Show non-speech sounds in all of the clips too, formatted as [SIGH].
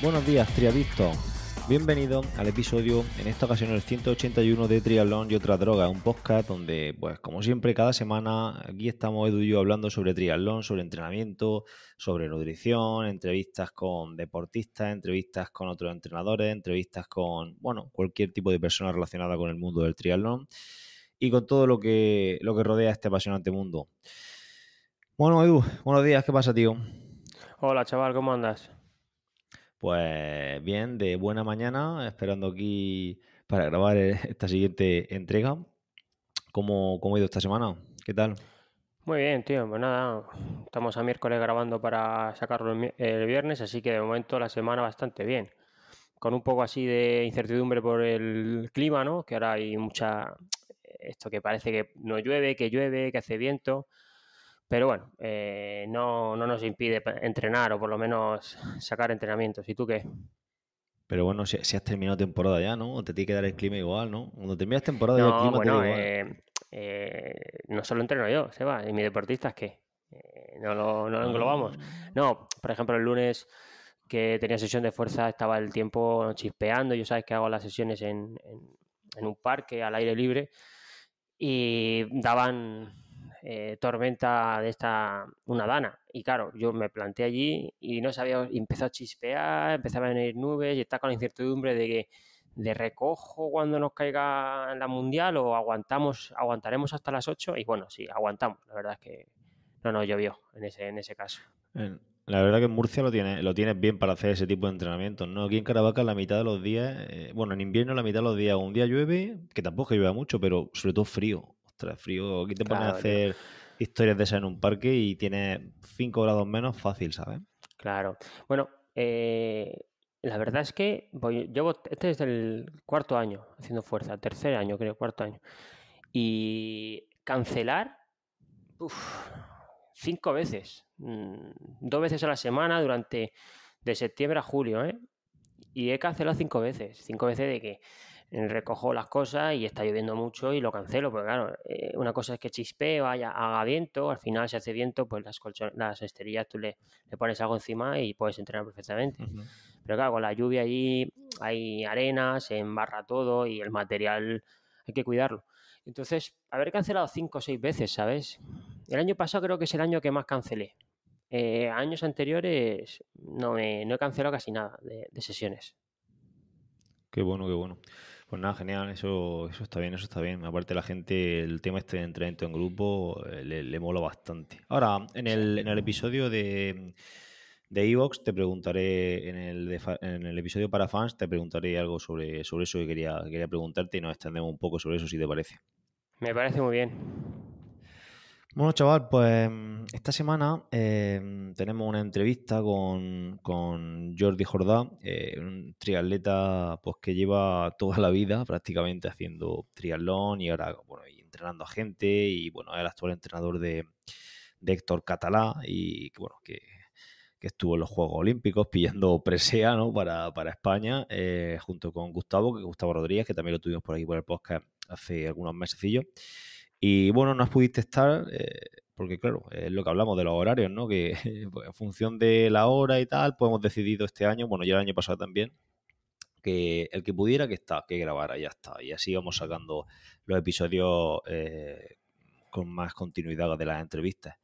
Buenos días, triadictos. Bienvenidos al episodio, en esta ocasión el 181 de Triatlón y otra droga, un podcast donde, pues como siempre, cada semana aquí estamos Edu y yo hablando sobre triatlón, sobre entrenamiento, sobre nutrición, entrevistas con deportistas, entrevistas con otros entrenadores, entrevistas con, bueno, cualquier tipo de persona relacionada con el mundo del triatlón y con todo lo que, lo que rodea este apasionante mundo. Bueno, Edu, buenos días, ¿qué pasa, tío? Hola, chaval, ¿cómo andas? Pues bien, de buena mañana, esperando aquí para grabar eh, [LAUGHS] esta siguiente entrega. ¿Cómo, cómo ha ido esta semana? ¿Qué tal? Muy bien, tío. Pues nada, estamos a miércoles grabando para sacarlo el viernes, así que de momento la semana bastante bien. Con un poco así de incertidumbre por el clima, ¿no? Que ahora hay mucha. Esto que parece que no llueve, que llueve, que hace viento. Pero bueno, eh, no, nos impide entrenar o por lo menos sacar entrenamientos. ¿Y tú qué? Pero bueno, si, has terminado temporada ya, ¿no? te tiene que dar el clima igual, ¿no? Cuando terminas temporada, no, el clima te da igual. Eh, eh, no solo entreno yo, Seba, y mi deportista ¿qué? no, eh, no lo ah. englobamos. No, por ejemplo, el lunes que tenía sesión de fuerza estaba el tiempo chispeando. Yo sabes que hago las sesiones en, un parque al aire libre y daban eh, tormenta de esta, una dana. Y claro, yo me planté allí y no sabía, empezó a chispear, empezaba a venir nubes y está con la incertidumbre de que de recojo cuando nos caiga la mundial o aguantamos, aguantaremos hasta las 8 y bueno, sí, aguantamos. La verdad es que no nos llovió en ese, en ese caso. La verdad que en Murcia lo tiene lo tienes bien para hacer ese tipo de entrenamientos, ¿no? Aquí en Caravaca la mitad de los días, eh, bueno, en invierno la mitad de los días, un día llueve, que tampoco llueve mucho, pero sobre todo frío ostras, frío, aquí te ponen a hacer historias de esa en un parque y tiene cinco grados menos fácil, ¿sabes? Claro. Bueno, eh, la verdad es que voy, llevo, este es el cuarto año haciendo fuerza, tercer año creo, cuarto año. Y cancelar, cinco veces, mm, dos veces a la semana durante de septiembre a julio, ¿eh? Y he cancelado cinco veces, cinco veces de que recojo las cosas y está lloviendo mucho y lo cancelo, porque claro, eh, una cosa es que chispe, vaya, haga viento, al final si hace viento, pues las las esterillas tú le, pones algo encima y puedes entrenar perfectamente. Pero claro, con la lluvia allí hay arena, se embarra todo y el material hay que cuidarlo. Entonces, haber cancelado cinco o seis veces, ¿sabes? El año pasado creo que es el año que más cancelé. Eh, años anteriores no, me, he cancelado casi nada de, de sesiones. Qué bueno, qué bueno. Pues nada, genial, eso, eso está bien, eso está bien. Aparte la gente, el tema este de entrenamiento en grupo eh, le, mola bastante. Ahora, en el, en el episodio de de Evox te preguntaré en el, en el episodio para fans te preguntaré algo sobre, sobre eso que quería, quería preguntarte y nos extendemos un poco sobre eso si te parece. Me parece muy bien. Bueno, chaval, pues mm, esta semana eh, tenemos una entrevista con, con Jordi Jordá, eh, un triatleta pues, que lleva toda la vida prácticamente haciendo triatlón y ahora bueno, y entrenando a gente y bueno, es el actual entrenador de, Héctor Catalá y bueno, que, estuvo en los Juegos Olímpicos pillando presea para, España eh, junto con Gustavo, Gustavo Rodríguez, que también lo tuvimos por aquí por el podcast hace algunos mesecillos. Y bueno, no pudiste estar, eh, porque claro, es lo que hablamos de los horarios, ¿no? Que [LAUGHS] pues, en función de la hora y tal, pues hemos decidido este año, bueno, ya el año pasado también, que el que pudiera que está, que grabara, ya está. Y así vamos sacando los episodios eh, con más continuidad de las entrevistas.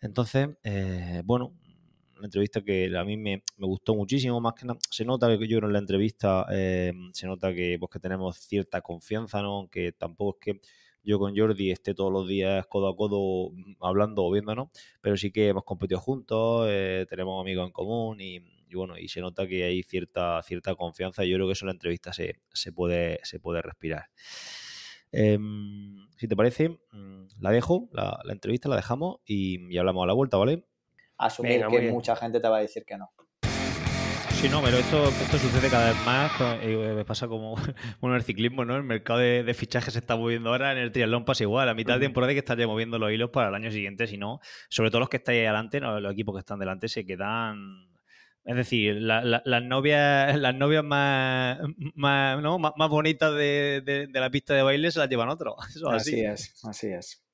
Entonces, eh, bueno, una entrevista que a mí me, gustó muchísimo, más que nada, se nota que yo en la entrevista, se nota que, pues, que tenemos cierta confianza, ¿no? Aunque tampoco es que yo con Jordi esté todos los días codo a codo mm, hablando o viéndonos, pero sí que hemos competido juntos, eh, tenemos amigos en común y, bueno, y se nota que hay cierta, cierta confianza yo creo que eso en la entrevista se, puede, se puede respirar. Em, si te parece, mm, la dejo, la, entrevista la dejamos y, hablamos a la vuelta, ¿vale? Asumir que mucha gente te va a decir que no. Sí, no, pero esto, esto sucede cada vez más. Eh, me pasa como [LAUGHS] en el ciclismo, ¿no? El mercado de, fichajes se está moviendo ahora, en el triatlón pasa igual. A mitad de temporada hay que estar moviendo los hilos para el año siguiente, si no, sobre todo los que estáis adelante, los equipos que están delante se quedan es decir, las novias, [LAUGHS] las novias más, más, bonitas de, la pista de baile se las llevan otros. [LAUGHS] así es, así es.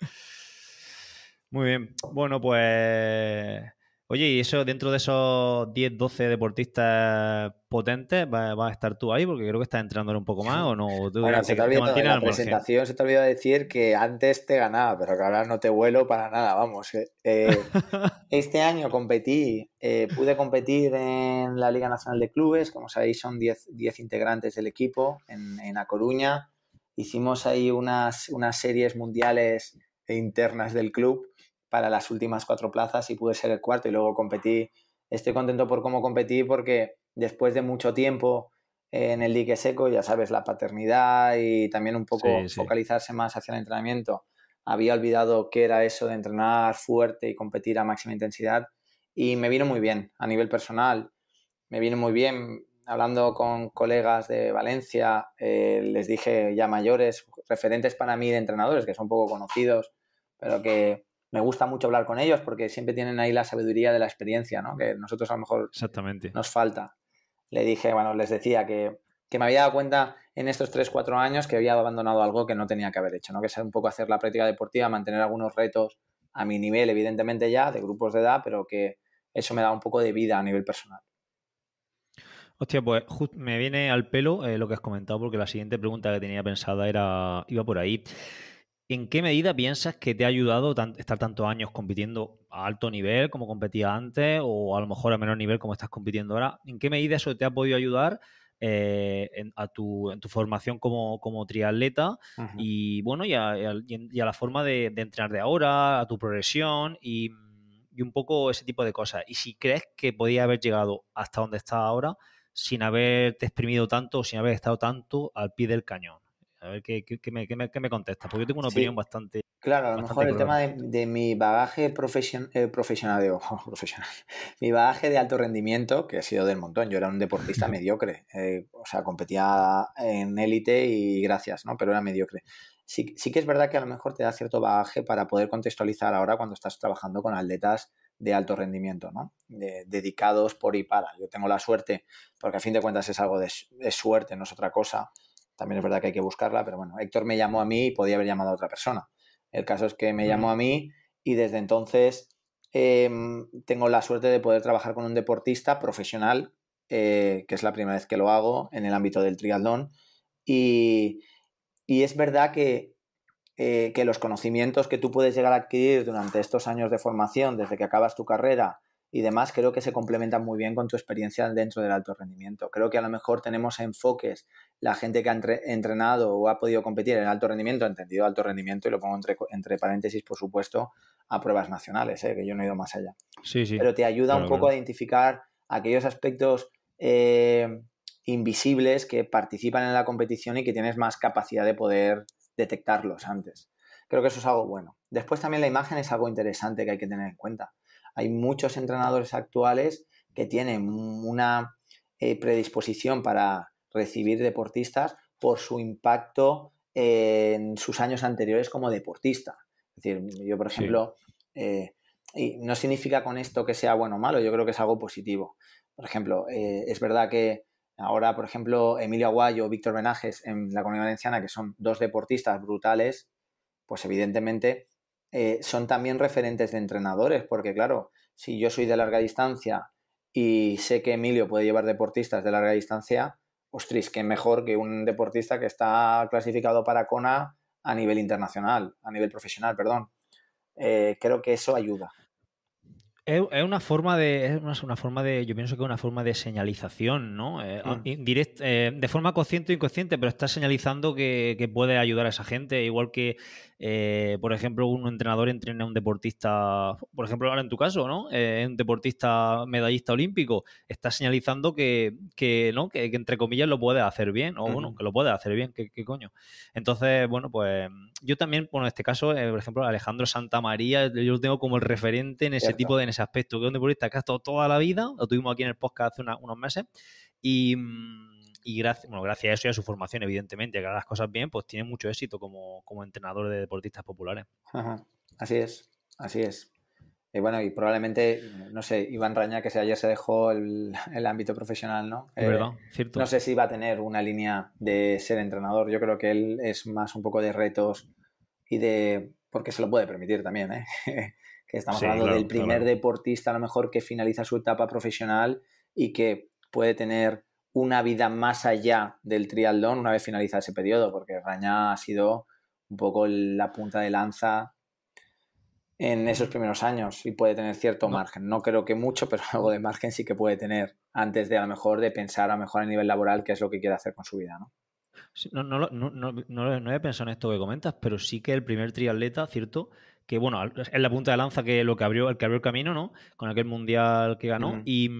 Muy bien. Bueno, pues Oye, ¿y eso dentro de esos 10, 12 deportistas potentes vas va a estar tú ahí? Porque creo que estás entrando un poco más o no. bueno, se te, olvidó, en la presentación se te olvidó decir que antes te ganaba, pero que ahora no te vuelo para nada, vamos. Eh, [LAUGHS] este año competí, eh, pude competir en la Liga Nacional de Clubes, como sabéis son 10, 10 integrantes del equipo en, en A Coruña. Hicimos ahí unas, unas series mundiales e internas del club para las últimas cuatro plazas y pude ser el cuarto y luego competí. Estoy contento por cómo competí porque después de mucho tiempo eh, en el dique seco, ya sabes, la paternidad y también un poco focalizarse más hacia el entrenamiento. Había olvidado qué era eso de entrenar fuerte y competir a máxima intensidad y me vino muy bien a nivel personal. Me vino muy bien hablando con colegas de Valencia, eh, les dije ya mayores, referentes para mí de entrenadores que son poco conocidos, pero que me gusta mucho hablar con ellos porque siempre tienen ahí la sabiduría de la experiencia, ¿no? Que nosotros a lo mejor nos falta. Le dije, bueno, les decía que, me había dado cuenta en estos 3-4 años que había abandonado algo que no tenía que haber hecho, ¿no? Que es un poco hacer la práctica deportiva, mantener algunos retos a mi nivel, evidentemente ya, de grupos de edad, pero que eso me da un poco de vida a nivel personal. Hostia, pues me viene al pelo eh, lo que has comentado, porque la siguiente pregunta que tenía pensada era, iba por ahí. ¿En qué medida piensas que te ha ayudado estar tantos años compitiendo a alto nivel como competía antes o a lo mejor a menor nivel como estás compitiendo ahora? ¿En qué medida eso te ha podido ayudar eh, en, a tu, tu formación como, triatleta y bueno, y a, la forma de, entrenar de ahora, a tu progresión y, un poco ese tipo de cosas? Y si crees que podía haber llegado hasta donde estás ahora sin haberte exprimido tanto, o sin haber estado tanto al pie del cañón. A ver qué, me, qué me, contestas, porque yo tengo una opinión bastante. Claro, a lo mejor el tema de, de mi bagaje eh, profesional, [LAUGHS] profesional, mi bagaje de alto rendimiento, que ha sido del montón, yo era un deportista [LAUGHS] mediocre, eh, o sea, competía en élite y gracias, ¿no? Pero era mediocre. Sí, sí que es verdad que a lo mejor te da cierto bagaje para poder contextualizar ahora cuando estás trabajando con atletas de alto rendimiento, ¿no? dedicados por y para. Yo tengo la suerte, porque a fin de cuentas es algo de suerte, no es otra cosa, también es verdad que hay que buscarla, pero bueno, Héctor me llamó a mí y podía haber llamado a otra persona. El caso es que me llamó a mí y desde entonces em, tengo la suerte de poder trabajar con un deportista profesional, eh, que es la primera vez que lo hago en el ámbito del triatlón. Y, es verdad eh, que los conocimientos que tú puedes llegar a adquirir durante estos años de formación, desde que acabas tu carrera y demás, creo que se complementan muy bien con tu experiencia dentro del alto rendimiento. Creo que a lo mejor tenemos enfoques, la gente que ha entrenado o ha podido competir en alto rendimiento, ha entendido alto rendimiento, y lo pongo entre, entre paréntesis, por supuesto, a pruebas nacionales, ¿eh? que yo no he ido más allá. Sí, sí. Pero te ayuda un poco a identificar aquellos aspectos eh, invisibles que participan en la competición y que tienes más capacidad de poder detectarlos antes. Creo que eso es algo bueno. Después también la imagen es algo interesante que hay que tener en cuenta hay muchos entrenadores actuales que tienen una eh, predisposición para recibir deportistas por su impacto en sus años anteriores como deportista. Es decir, yo, por ejemplo, eh, y no significa con esto que sea bueno o malo, yo creo que es algo positivo. Por ejemplo, eh, es verdad que ahora, por ejemplo, Emilio Aguayo o Víctor Benajes en la Comunidad Valenciana, que son dos deportistas brutales, pues evidentemente son también referentes de entrenadores, porque claro, si yo soy de larga distancia y sé que Emilio puede llevar deportistas de larga distancia, ostris, que mejor que un deportista que está clasificado para CONA a nivel internacional, a nivel profesional, perdón. Eh, creo que eso ayuda. Es una forma de, es una forma de, yo pienso que es una forma de señalización, ¿no? Eh, mm. eh, de forma consciente o inconsciente, pero está señalizando que, que, puede ayudar a esa gente, igual que, eh, por ejemplo, un entrenador entrena a un deportista, por ejemplo, ahora en tu caso, ¿no? un deportista medallista olímpico, está señalizando que, que ¿no? Que, entre comillas lo puede hacer bien, o bueno, que lo puede hacer bien, ¿qué, coño? Entonces, bueno, pues yo también, bueno, en este caso, por ejemplo, Alejandro Santamaría, yo lo tengo como el referente en ese tipo de ese aspecto, que es un deportista que ha estado toda la vida, lo tuvimos aquí en el podcast hace unos meses, y, mm, gracias, gracias a eso y a su formación, evidentemente, que haga las cosas bien, pues tiene mucho éxito como, como entrenador de deportistas populares. Así es, así es. Y bueno, y probablemente, no sé, Iván Raña, que ayer se dejó el, ámbito profesional, ¿no? Eh, cierto. No sé si va a tener una línea de ser entrenador. Yo creo que él es más un poco de retos y de. porque se lo puede permitir también, ¿eh? [LAUGHS] que estamos hablando del primer deportista a lo mejor que finaliza su etapa profesional y que puede tener una vida más allá del triatlón una vez finaliza ese periodo, porque Raña ha sido un poco la punta de lanza en esos primeros años y puede tener cierto margen. No creo que mucho, pero [LAUGHS] algo de margen sí que puede tener antes de a lo mejor de pensar a lo mejor a nivel laboral qué es lo que quiere hacer con su vida, ¿no? no no, no, no, no, no, he pensado en esto que comentas, pero sí que el primer triatleta, ¿cierto? que bueno, es la punta de lanza que lo que abrió, el que abrió el camino, ¿no? Con aquel mundial que ganó. Y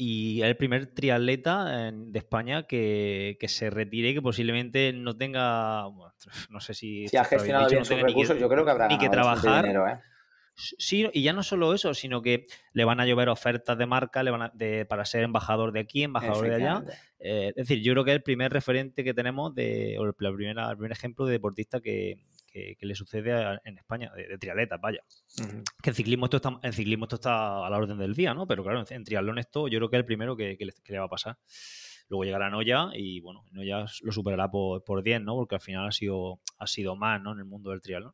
y el primer triatleta eh, de España que, se retire, que posiblemente no tenga, [LAUGHS] no sé si... Si ha gestionado bien yo creo que habrá que trabajar. ¿eh? Sí, y ya no solo eso, sino que le van a llover ofertas de marca le van para ser embajador de aquí, embajador de allá. Eh, es decir, yo creo que es el primer referente que tenemos, de, o el primer ejemplo de deportista que, que, le sucede en España, de, trialetas, vaya. Que en ciclismo, esto está, en ciclismo esto está a la orden del día, ¿no? Pero claro, en, triatlón esto yo creo que es el primero que, le, va a pasar. Luego llegará Noya y bueno, Noya lo superará por, 10, ¿no? Porque al final ha sido, ha sido más, ¿no? En el mundo del triatlón.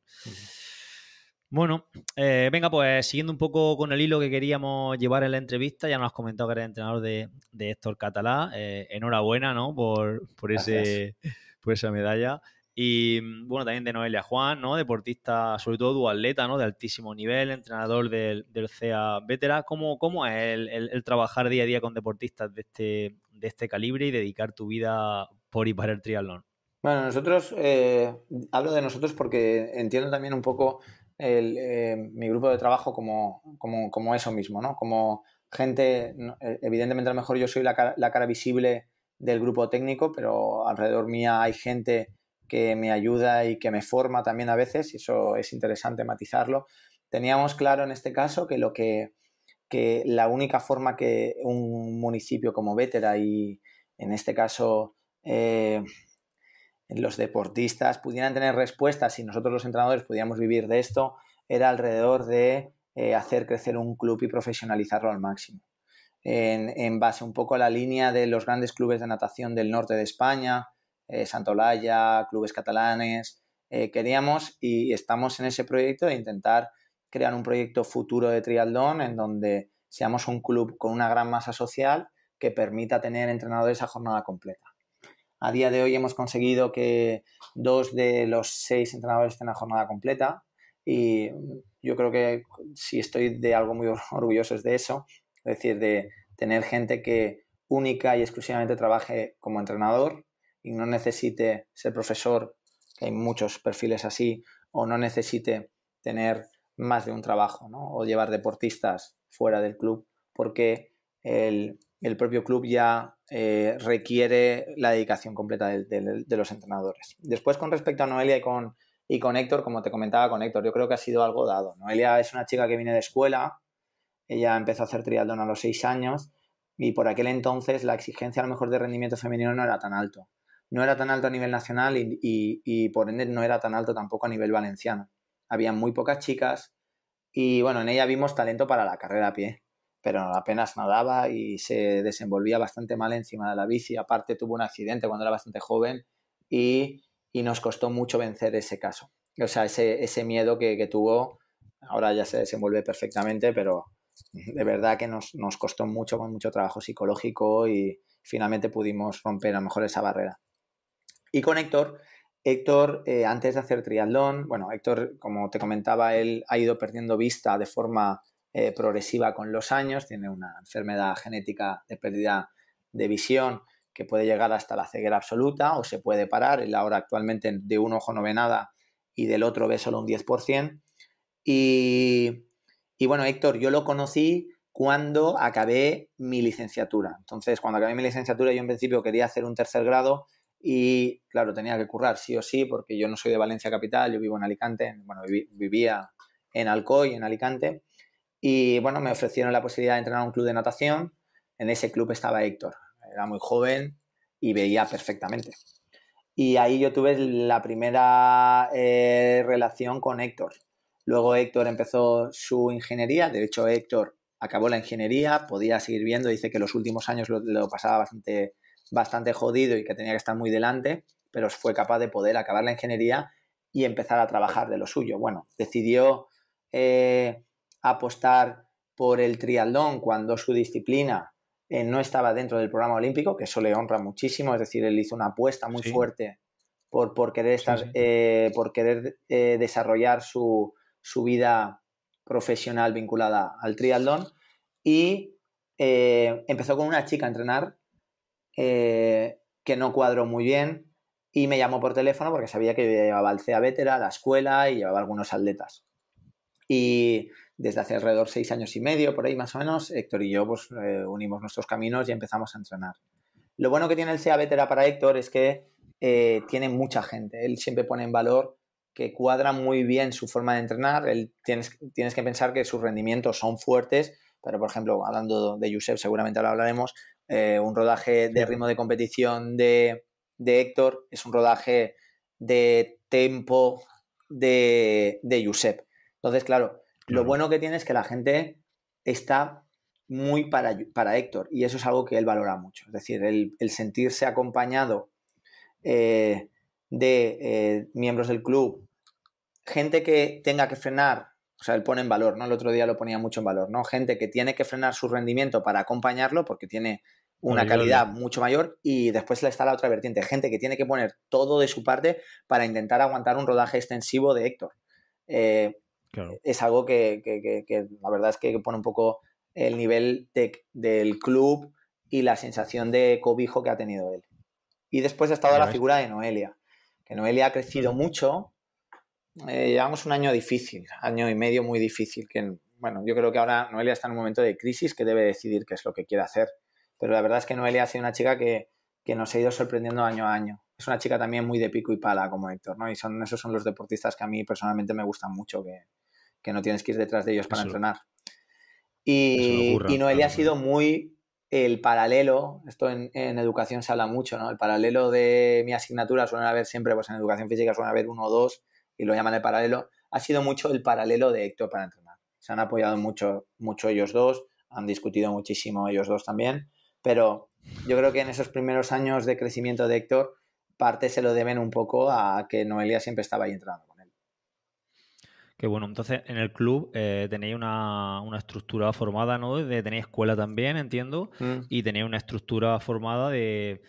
Bueno, eh, venga, pues siguiendo un poco con el hilo que queríamos llevar en la entrevista, ya nos has comentado que eres entrenador de, Héctor Catalá. Eh, enhorabuena, ¿no? Por, ese, por esa medalla. Y mm, bueno, también de Noelia Juan, ¿no? Deportista, sobre todo atleta ¿no? De altísimo nivel, entrenador del, del CEA Vetera. ¿Cómo, cómo es el, trabajar día a día con deportistas de este, de este calibre y dedicar tu vida por y para el triatlón? Bueno, nosotros, eh, hablo de nosotros porque entiendo también un poco el, eh, mi grupo de trabajo como, como, como, eso mismo, ¿no? Como gente, e, evidentemente a lo mejor yo soy la cara, la cara visible del grupo técnico, pero alrededor mía hay gente que me ayuda y que me forma también a veces, y eso es interesante matizarlo. Teníamos claro en este caso que lo que, que la única forma que un municipio como Vétera y en este caso eh, los deportistas pudieran tener respuestas y nosotros los entrenadores pudiéramos vivir de esto era alrededor de eh, hacer crecer un club y profesionalizarlo al máximo. En, en, base un poco a la línea de los grandes clubes de natación del norte de España, eh, Santolaya, clubes catalanes. Eh, queríamos y estamos en ese proyecto de intentar crear un proyecto futuro de Trialdón en donde seamos un club con una gran masa social que permita tener entrenadores a jornada completa. A día de hoy hemos conseguido que dos de los seis entrenadores estén a jornada completa y yo creo que si estoy de algo muy [LAUGHS] orgulloso es de eso, es decir, de tener gente que única y exclusivamente trabaje como entrenador y no necesite ser profesor, que hay muchos perfiles así, o no necesite tener más de un trabajo, ¿no? o llevar deportistas fuera del club, porque el, propio club ya eh, requiere la dedicación completa de, los entrenadores. Después, con respecto a Noelia y con, y con Héctor, como te comentaba con Héctor, yo creo que ha sido algo dado. Noelia es una chica que viene de escuela, ella empezó a hacer triatlón a los seis años, y por aquel entonces la exigencia a lo mejor de rendimiento femenino no era tan alto no era tan alto a nivel nacional y, por ende no era tan alto tampoco a nivel valenciano. Había muy pocas chicas y bueno, en ella vimos talento para la carrera a pie, pero apenas nadaba y se desenvolvía bastante mal encima de la bici. Aparte tuvo un accidente cuando era bastante joven y, nos costó mucho vencer ese caso. O sea, ese, miedo que, tuvo, ahora ya se desenvuelve perfectamente, pero de verdad que nos, nos costó mucho, con mucho trabajo psicológico y finalmente pudimos romper a lo mejor esa barrera. Y con Héctor, Héctor, eh, antes de hacer triatlón, bueno, Héctor, como te comentaba, él ha ido perdiendo vista de forma eh, progresiva con los años, tiene una enfermedad genética de pérdida de visión que puede llegar hasta la ceguera absoluta o se puede parar. Él ahora actualmente de un ojo no ve nada y del otro ve solo un 10%. Y, y bueno, Héctor, yo lo conocí cuando acabé mi licenciatura. Entonces, cuando acabé mi licenciatura, yo en principio quería hacer un tercer grado y claro, tenía que currar sí o sí, porque yo no soy de Valencia Capital, yo vivo en Alicante, bueno, vivía en Alcoy, en Alicante. Y bueno, me ofrecieron la posibilidad de entrenar a un club de natación. En ese club estaba Héctor, era muy joven y veía perfectamente. Y ahí yo tuve la primera eh, relación con Héctor. Luego Héctor empezó su ingeniería, de hecho Héctor acabó la ingeniería, podía seguir viendo, dice que los últimos años lo, lo pasaba bastante bastante jodido y que tenía que estar muy delante, pero fue capaz de poder acabar la ingeniería y empezar a trabajar de lo suyo. Bueno, decidió eh, apostar por el triatlón cuando su disciplina eh, no estaba dentro del programa olímpico, que eso le honra muchísimo, es decir, él hizo una apuesta muy fuerte por, por, querer, estar, eh, por querer desarrollar su, su, vida profesional vinculada al triatlón y empezó con una chica a entrenar eh, que no cuadró muy bien y me llamó por teléfono porque sabía que yo llevaba al CEA Vetera, la escuela y llevaba algunos atletas. Y desde hace alrededor seis años y medio, por ahí más o menos, Héctor y yo pues, eh, unimos nuestros caminos y empezamos a entrenar. Lo bueno que tiene el CEA Vetera para Héctor es que eh, tiene mucha gente. Él siempre pone en valor que cuadra muy bien su forma de entrenar. tienes, tienes que pensar que sus rendimientos son fuertes, pero por ejemplo, hablando de Yusef, seguramente lo hablaremos, eh, un rodaje de ritmo de competición de, de, Héctor es un rodaje de tempo de, de Entonces, claro, lo bueno que tiene es que la gente está muy para, para Héctor y eso es algo que él valora mucho. Es decir, el, sentirse acompañado eh, de eh, miembros del club, gente que tenga que frenar o sea, él pone en valor, ¿no? El otro día lo ponía mucho en valor, ¿no? Gente que tiene que frenar su rendimiento para acompañarlo porque tiene una calidad mucho mayor y después está la otra vertiente, gente que tiene que poner todo de su parte para intentar aguantar un rodaje extensivo de Héctor. Eh, es algo que, la verdad es que pone un poco el nivel del club y la sensación de cobijo que ha tenido él. Y después ha estado la figura de Noelia, que Noelia ha crecido mucho, eh, llevamos un año difícil, año y medio muy difícil, que bueno, yo creo que ahora Noelia está en un momento de crisis que debe decidir qué es lo que quiere hacer, pero la verdad es que Noelia ha sido una chica que, que nos ha ido sorprendiendo año a año. Es una chica también muy de pico y pala como Héctor, ¿no? Y son, esos son los deportistas que a mí personalmente me gustan mucho, que, que no tienes que ir detrás de ellos para entrenar. Y, y Noelia ha sido muy el paralelo, esto en, en, educación se habla mucho, ¿no? El paralelo de mi asignatura suele haber siempre, pues en educación física suele haber uno o dos, y lo llaman el paralelo, ha sido mucho el paralelo de Héctor para entrenar. Se han apoyado mucho, mucho ellos dos, han discutido muchísimo ellos dos también, pero yo creo que en esos primeros años de crecimiento de Héctor, parte se lo deben un poco a que Noelia siempre estaba ahí entrenando con él. Qué bueno, entonces en el club eh, tenéis una, estructura formada, ¿no? De, tenéis escuela también, entiendo, mm. y tenéis una estructura formada de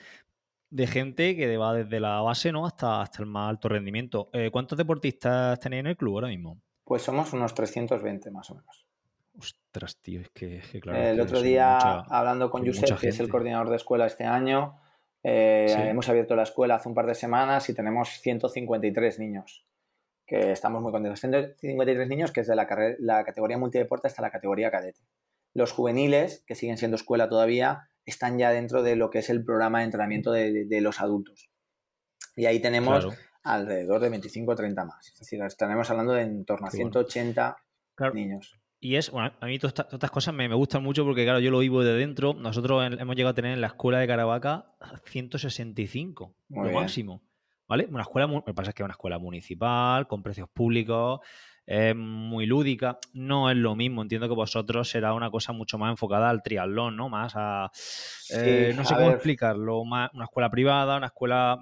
de gente que va desde la base ¿no? hasta, hasta el más alto rendimiento. Eh, ¿Cuántos deportistas tenéis en el club ahora mismo? Pues somos unos 320 más o menos. Ostras, tío, es que, claro. El otro día, hablando con Josep, que es el coordinador de escuela este año, eh, hemos abierto la escuela hace un par de semanas y tenemos 153 niños, que estamos muy contentos. 153 niños que es de la, la categoría multideporte hasta la categoría cadete. Los juveniles, que siguen siendo escuela todavía, están ya dentro de lo que es el programa de entrenamiento de, los adultos. Y ahí tenemos alrededor de 25 o 30 más. Es decir, estaremos hablando de en torno a 180 niños. Y es, bueno, a mí todas estas, cosas me, gustan mucho porque, claro, yo lo vivo de dentro. Nosotros hemos llegado a tener en la escuela de Caravaca 165, lo máximo. ¿Vale? Una escuela, lo que pasa es que es una escuela municipal, con precios públicos, es muy lúdica, no es lo mismo, entiendo que vosotros será una cosa mucho más enfocada al triatlón, ¿no? Más a... Eh, no sé cómo explicarlo, una escuela privada, una escuela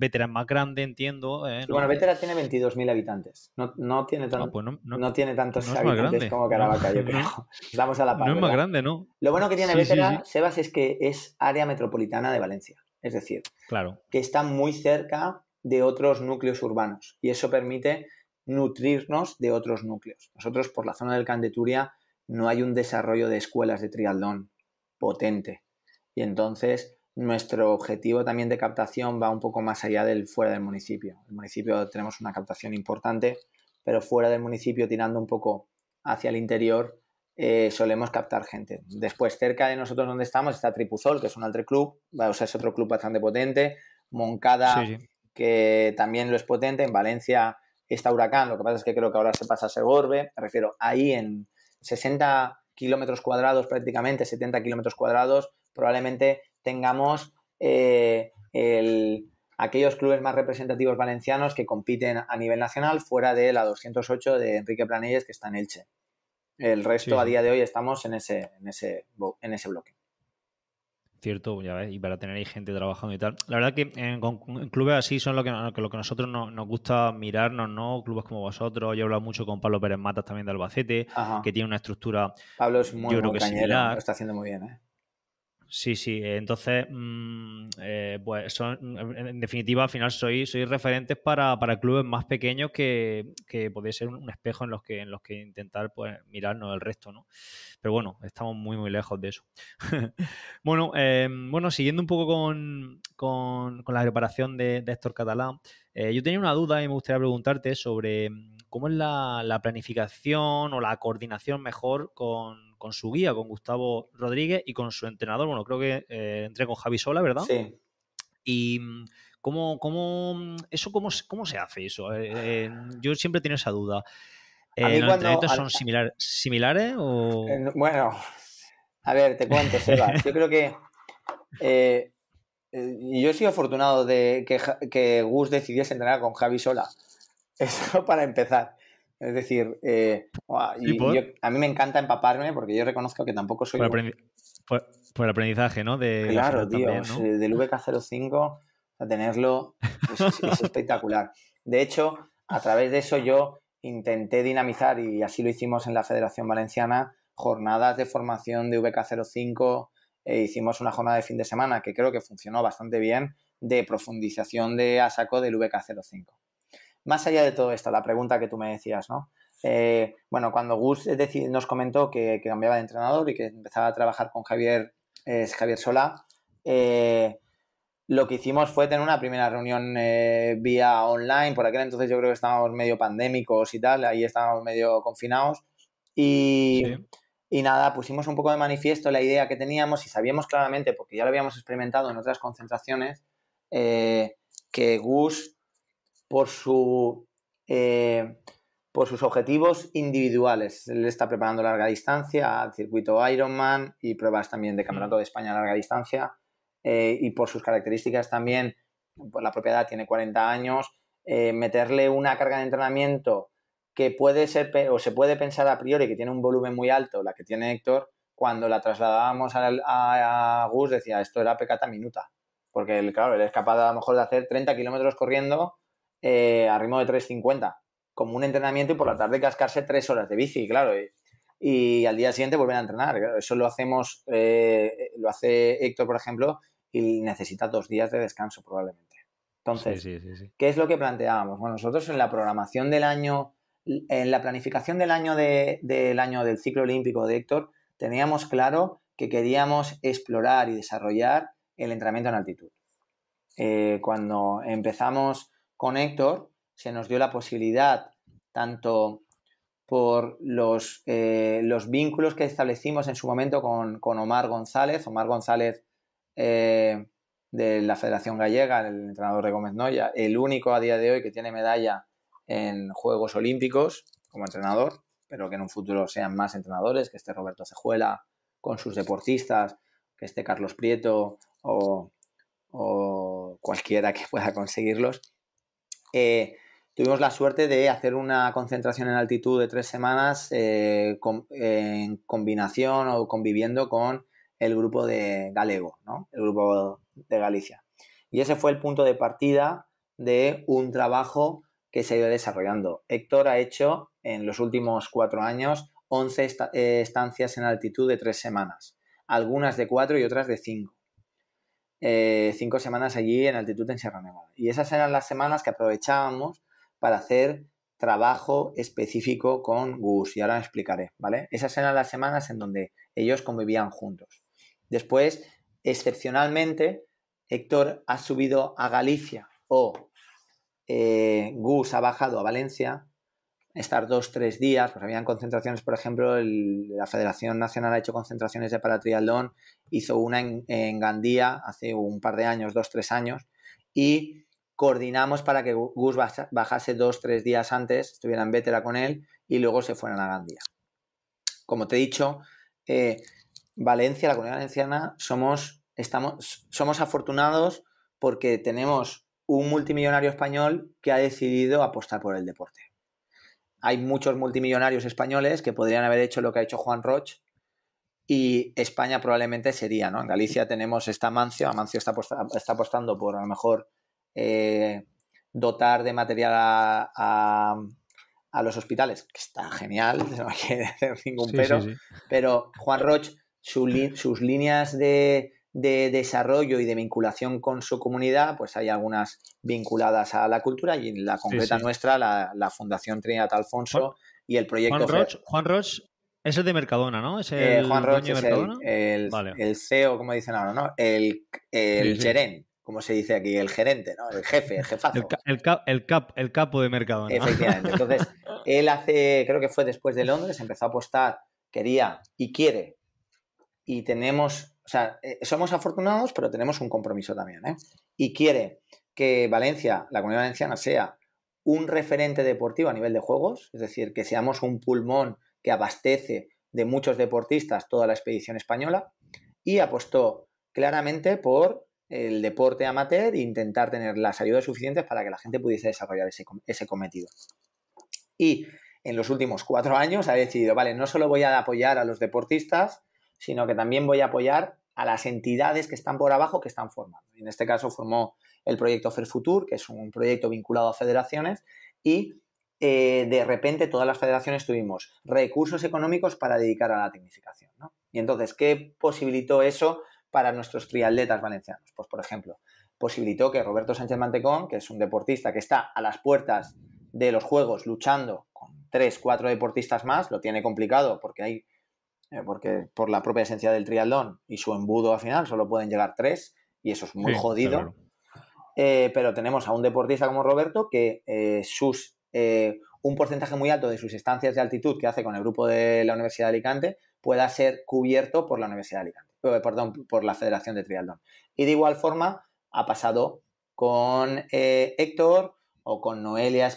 es más grande, entiendo. ¿eh? Bueno, Vétera tiene 22.000 habitantes, no, tiene ah, pues no, tiene tantos habitantes como Caravaca, yo [LAUGHS] creo. Vamos [LAUGHS] a la parte. No es más grande, ¿no? Lo bueno que tiene sí, Sebas, es que es área metropolitana de Valencia, es decir, claro. que está muy cerca de otros núcleos urbanos y eso permite nutrirnos de otros núcleos. Nosotros por la zona del Candeturia no hay un desarrollo de escuelas de trialdón potente. Y entonces nuestro objetivo también de captación va un poco más allá del fuera del municipio. El municipio tenemos una captación importante, pero fuera del municipio tirando un poco hacia el interior eh, solemos captar gente. Después cerca de nosotros donde estamos está Tripuzol, que es un otro club, o sea, es otro club bastante potente. Moncada, que también lo es potente. En Valencia está Huracán, lo que pasa es que creo que ahora se pasa a Segorbe, me refiero, ahí en 60 kilómetros cuadrados prácticamente, 70 kilómetros cuadrados, probablemente tengamos eh, aquellos clubes más representativos valencianos que compiten a nivel nacional fuera de la 208 de Enrique Planelles que está en Elche. El resto a día de hoy estamos en ese, en ese, en ese bloque cierto, ya ves, y para tener ahí gente trabajando y tal. La verdad que en, clubes así son lo que, lo que nosotros nos, gusta mirarnos, ¿no? Clubes como vosotros, yo he hablado mucho con Pablo Pérez Matas también de Albacete, que tiene una estructura, Pablo es muy, yo que está haciendo muy bien, ¿eh? Sí, sí. Entonces, mm, eh, pues son, en definitiva, al final soy soy referentes para, clubes más pequeños que, que podéis ser un, espejo en los que, en los que intentar pues, mirarnos el resto, ¿no? Pero bueno, estamos muy, muy lejos de eso. [LAUGHS] bueno, eh, bueno, siguiendo un poco con, la preparación de, Héctor Catalán, eh, yo tenía una duda y me gustaría preguntarte sobre mm, cómo es la planificación o la coordinación mejor con con su guía, con Gustavo Rodríguez y con su entrenador. Bueno, creo que eh, entré con Javi Sola, ¿verdad? Sí. Y mm, cómo, mm, eso cómo, se hace eso. Eh, eh, yo siempre tengo esa duda. ¿Los entrenamientos son similares Bueno, a ver, te cuento, Seba. yo creo que... yo he sido afortunado de que, que Gus decidiese entrenar con Javi Sola. [LAUGHS] Eso para empezar. Es decir, eh, a mí me encanta empaparme porque yo reconozco que tampoco soy... Por, el aprendizaje, ¿no? De claro, tío, pues, eh, del VK05 a tenerlo es, [LAUGHS] espectacular. De hecho, a través de eso yo intenté dinamizar, y así lo hicimos en la Federación Valenciana, jornadas de formación de VK05, e hicimos una jornada de fin de semana que creo que funcionó bastante bien, de profundización de a saco del VK05 más allá de todo esto, la pregunta que tú me decías, ¿no? Eh, bueno, cuando Gus eh, nos comentó que, cambiaba de entrenador y que empezaba a trabajar con Javier, eh, Javier Sola, eh, lo que hicimos fue tener una primera reunión vía online. Por aquel entonces yo creo que estábamos medio pandémicos y tal, ahí estábamos medio confinados. Y, y nada, pusimos un poco de manifiesto la idea que teníamos y sabíamos claramente, porque ya lo habíamos experimentado en otras concentraciones, que Gus por, eh, por sus objetivos individuales. Él está preparando larga distancia, al circuito Ironman y pruebas también de Campeonato mm. de España a larga distancia. Eh, y por sus características también, por pues la propiedad, tiene 40 años, eh, meterle una carga de entrenamiento que puede ser o se puede pensar a priori que tiene un volumen muy alto, la que tiene Héctor, cuando la trasladábamos a, Gus decía, esto era pecata minuta, porque él, claro, él es capaz a lo mejor de hacer 30 kilómetros corriendo eh, a ritmo de 3.50, como un entrenamiento y por la tarde cascarse tres horas de bici, claro. Y, al día siguiente volver a entrenar. eso lo hacemos, eh, lo hace Héctor, por ejemplo, y necesita dos días de descanso probablemente. Entonces, ¿qué es lo que planteábamos? Bueno, nosotros en la programación del año, en la planificación del año, del, año del ciclo olímpico de Héctor, teníamos claro que queríamos explorar y desarrollar el entrenamiento en altitud. Eh, cuando empezamos con Héctor se nos dio la posibilidad, tanto por los, eh, los vínculos que establecimos en su momento con, Omar González, Omar González eh, de la Federación Gallega, el entrenador de Gómez Noya, el único a día de hoy que tiene medalla en Juegos Olímpicos como entrenador, pero que en un futuro sean más entrenadores, que esté Roberto Cejuela con sus deportistas, que esté Carlos Prieto o cualquiera que pueda conseguirlos. Eh, tuvimos la suerte de hacer una concentración en altitud de tres semanas eh, en combinación o conviviendo con el grupo de galego, ¿no? el grupo de Galicia. Y ese fue el punto de partida de un trabajo que se ha ido desarrollando. Héctor ha hecho en los últimos cuatro años 11 eh, estancias en altitud de tres semanas, algunas de cuatro y otras de cinco. Eh, cinco semanas allí en altitud en Sierra Nevada. Y esas eran las semanas que aprovechábamos para hacer trabajo específico con Gus y ahora explicaré, ¿vale? Esas eran las semanas en donde ellos convivían juntos. Después, excepcionalmente, Héctor ha subido a Galicia o eh, Gus ha bajado a Valencia estar dos, tres días, pues habían concentraciones, por ejemplo, la Federación Nacional ha hecho concentraciones de para paratriatlón, hizo una en, Gandía hace un par de años, dos, tres años, y coordinamos para que Gus bajase dos, tres días antes, estuviera en Vétera con él, y luego se fueran a Gandía. Como te he dicho, eh, Valencia, la comunidad valenciana, somos, estamos, somos afortunados porque tenemos un multimillonario español que ha decidido apostar por el deporte hay muchos multimillonarios españoles que podrían haber hecho lo que ha hecho Juan Roche y España probablemente sería, ¿no? En Galicia tenemos esta Amancio, Amancio está, está apostando por a lo mejor eh, dotar de material a, los hospitales, que está genial, [LAUGHS] no hay que hacer ningún pero, pero Juan Roch, sus líneas de de desarrollo y de vinculación con su comunidad, pues hay algunas vinculadas a la cultura y la completa nuestra, la, la, Fundación Trinidad Alfonso y el proyecto... Juan e Roche, Juan es de Mercadona, ¿no? Eh, Juan Roche. es el, CEO, e como dicen ahora, ¿no? El, el gerente como se dice aquí, el gerente, ¿no? El jefe, el jefazo. El, cap, el, capo de Mercadona. Efectivamente. Entonces, [LAUGHS] él hace, creo que fue después de Londres, empezó a apostar, quería y quiere y tenemos, o sea, eh, somos afortunados, pero tenemos un compromiso también, ¿eh? Y quiere que Valencia, la comunidad valenciana, sea un referente deportivo a nivel de juegos, es decir, que seamos un pulmón que abastece de muchos deportistas toda la expedición española, y apostó claramente por el deporte amateur e intentar tener las ayudas suficientes para que la gente pudiese desarrollar ese, ese cometido. Y en los últimos cuatro años ha decidido, vale, no solo voy a apoyar a los deportistas, sino que también voy a apoyar a las entidades que están por abajo que están formando. En este caso formó el proyecto FERFUTUR, que es un proyecto vinculado a federaciones, y eh, de repente todas las federaciones tuvimos recursos económicos para dedicar a la tecnificación. Y entonces, ¿qué posibilitó eso para nuestros triatletas valencianos? Pues, por ejemplo, posibilitó que Roberto Sánchez Mantecón, que es un deportista que está a las puertas de los Juegos luchando con tres, cuatro deportistas más, lo tiene complicado porque hay eh, porque por la propia esencia del triatlón y su embudo al final solo pueden llegar tres y eso es muy jodido. Eh, pero tenemos a un deportista como Roberto que eh, sus un porcentaje muy alto de sus estancias de altitud que hace con el grupo de la Universidad de Alicante pueda ser cubierto por la Universidad de Alicante, perdón, por la Federación de Triatlón. Y de igual forma ha pasado con Héctor, o con Noelia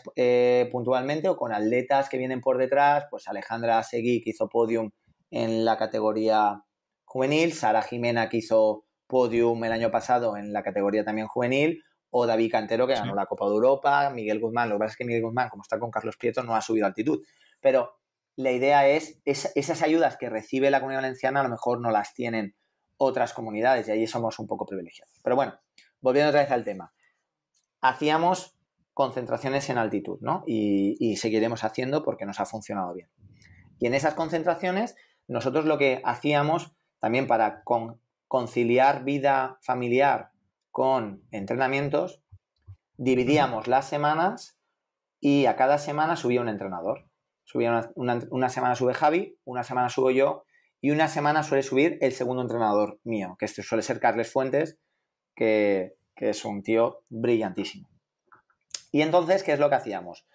puntualmente o con atletas que vienen por detrás, pues Alejandra Seguí que hizo podium en la categoría juvenil, Sara Jimena que hizo podium el año pasado en la categoría también juvenil, o David Cantero que ganó la Copa de Europa, Miguel Guzmán, lo que pasa es que Miguel Guzmán, como está con Carlos Prieto, no ha subido altitud, pero la idea es, esas ayudas que recibe la comunidad valenciana a lo mejor no las tienen otras comunidades y ahí somos un poco privilegiados. Pero bueno, volviendo otra vez al tema. Hacíamos concentraciones en altitud, ¿no? y seguiremos haciendo porque nos ha funcionado bien. Y en esas concentraciones nosotros lo que hacíamos también para conciliar vida familiar con entrenamientos, dividíamos las semanas y a cada semana subía un entrenador. Subía una, semana sube Javi, una semana subo yo y una semana suele subir el segundo entrenador mío, que este suele ser Carles Fuentes, que es un tío brillantísimo. Y entonces, ¿qué es lo que hacíamos?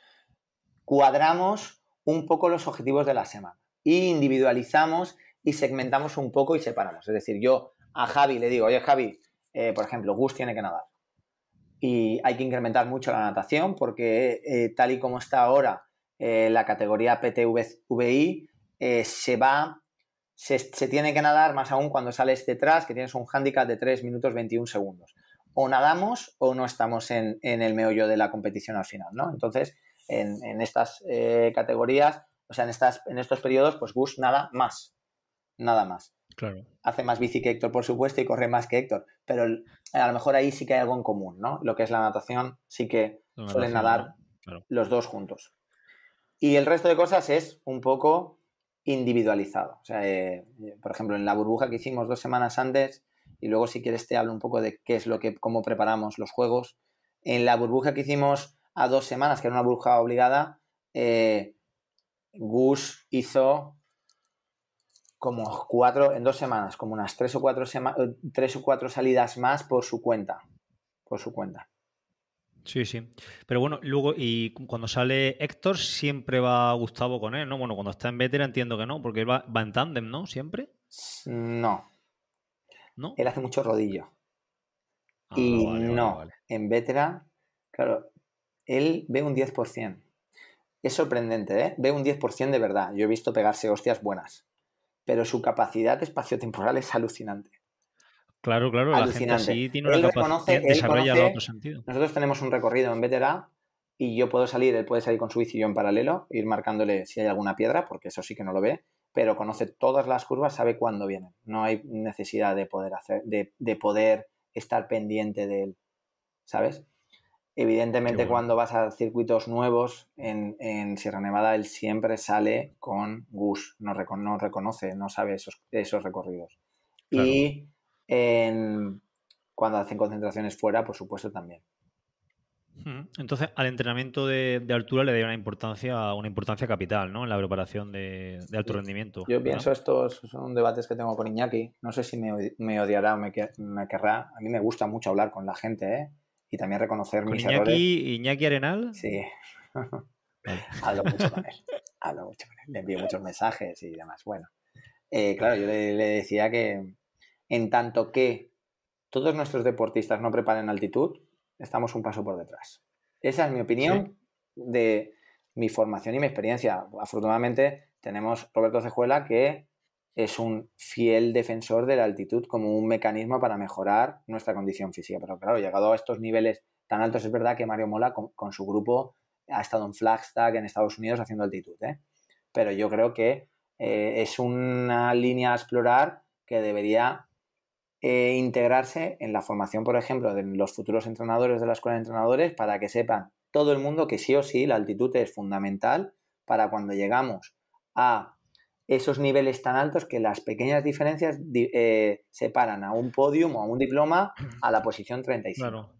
Cuadramos un poco los objetivos de la semana individualizamos y segmentamos un poco y separamos. Es decir, yo a Javi le digo, oye Javi, eh, por ejemplo, Gus tiene que nadar. Y hay que incrementar mucho la natación porque eh, tal y como está ahora eh, la categoría PTVI, se va, se, tiene que nadar más aún cuando sales detrás, que tienes un hándicap de 3 minutos 21 segundos. O nadamos o no estamos en, el meollo de la competición al final, ¿no? Entonces, en estas categorías o sea, en, estas, en estos periodos, pues bus nada más. Nada más. Hace más bici que Héctor, por supuesto, y corre más que Héctor. Pero a lo mejor ahí sí que hay algo en común, ¿no? Lo que es la natación, sí que suelen nadar los dos juntos. Y el resto de cosas es un poco individualizado. O sea, eh, por ejemplo, en la burbuja que hicimos dos semanas antes, y luego si quieres te hablo un poco de qué es lo que, cómo preparamos los juegos. En la burbuja que hicimos a dos semanas, que era una burbuja obligada, eh, Gus hizo como cuatro, en dos semanas, como unas tres o cuatro, eh, tres o cuatro salidas más por su cuenta. Por su cuenta. Sí, sí. Pero bueno, luego, y cuando sale Héctor, siempre va Gustavo con él, ¿no? Bueno, cuando está en Vetera entiendo que no, porque él va, en tándem, ¿no? Siempre. No. ¿No? Él hace mucho rodillo. Ah, y no, en Vetera, claro, él ve un 10%. Es sorprendente, ¿eh? Ve un 10% de verdad. Yo he visto pegarse hostias buenas. Pero su capacidad espaciotemporal es alucinante. Claro, claro, alucinante. la gente tiene él una capacidad otro sentido. Nosotros tenemos un recorrido en BTA y yo puedo salir, él puede salir con su bici yo en paralelo, ir marcándole si hay alguna piedra, porque eso sí que no lo ve, pero conoce todas las curvas, sabe cuándo vienen. No hay necesidad de poder hacer, de, de poder estar pendiente de él. ¿Sabes? Evidentemente, cuando vas a circuitos nuevos en, Sierra Nevada, él siempre sale con Gus, no, reconoce, no sabe esos, recorridos. Y cuando hacen concentraciones fuera, por supuesto, también. Entonces, al entrenamiento de, altura le da una importancia, una importancia capital, ¿no? En la preparación de, alto rendimiento. Yo pienso, estos son debates que tengo con Iñaki. No sé si me, odiará o me, me, querrá. A mí me gusta mucho hablar con la gente, ¿eh? y también reconocer mis errores. Iñaki Arenal. Sí. [LAUGHS] Hablo mucho con él. Hablo mucho Le envío muchos mensajes y demás. Bueno, eh, claro, yo le, decía que en tanto que todos nuestros deportistas no preparen altitud, estamos un paso por detrás. Esa es mi opinión de mi formación y mi experiencia. Afortunadamente tenemos Roberto Cejuela que es un fiel defensor de la altitud como un mecanismo para mejorar nuestra condición física. Pero claro, llegado a estos niveles tan altos, es verdad que Mario Mola con, su grupo ha estado en Flagstaff, en Estados Unidos, haciendo altitud. ¿eh? Pero yo creo que eh, es una línea a explorar que debería eh, integrarse en la formación, por ejemplo, de los futuros entrenadores de la escuela de entrenadores para que sepan todo el mundo que sí o sí la altitud es fundamental para cuando llegamos a esos niveles tan altos que las pequeñas diferencias eh, separan a un podium o a un diploma a la posición 35. Claro.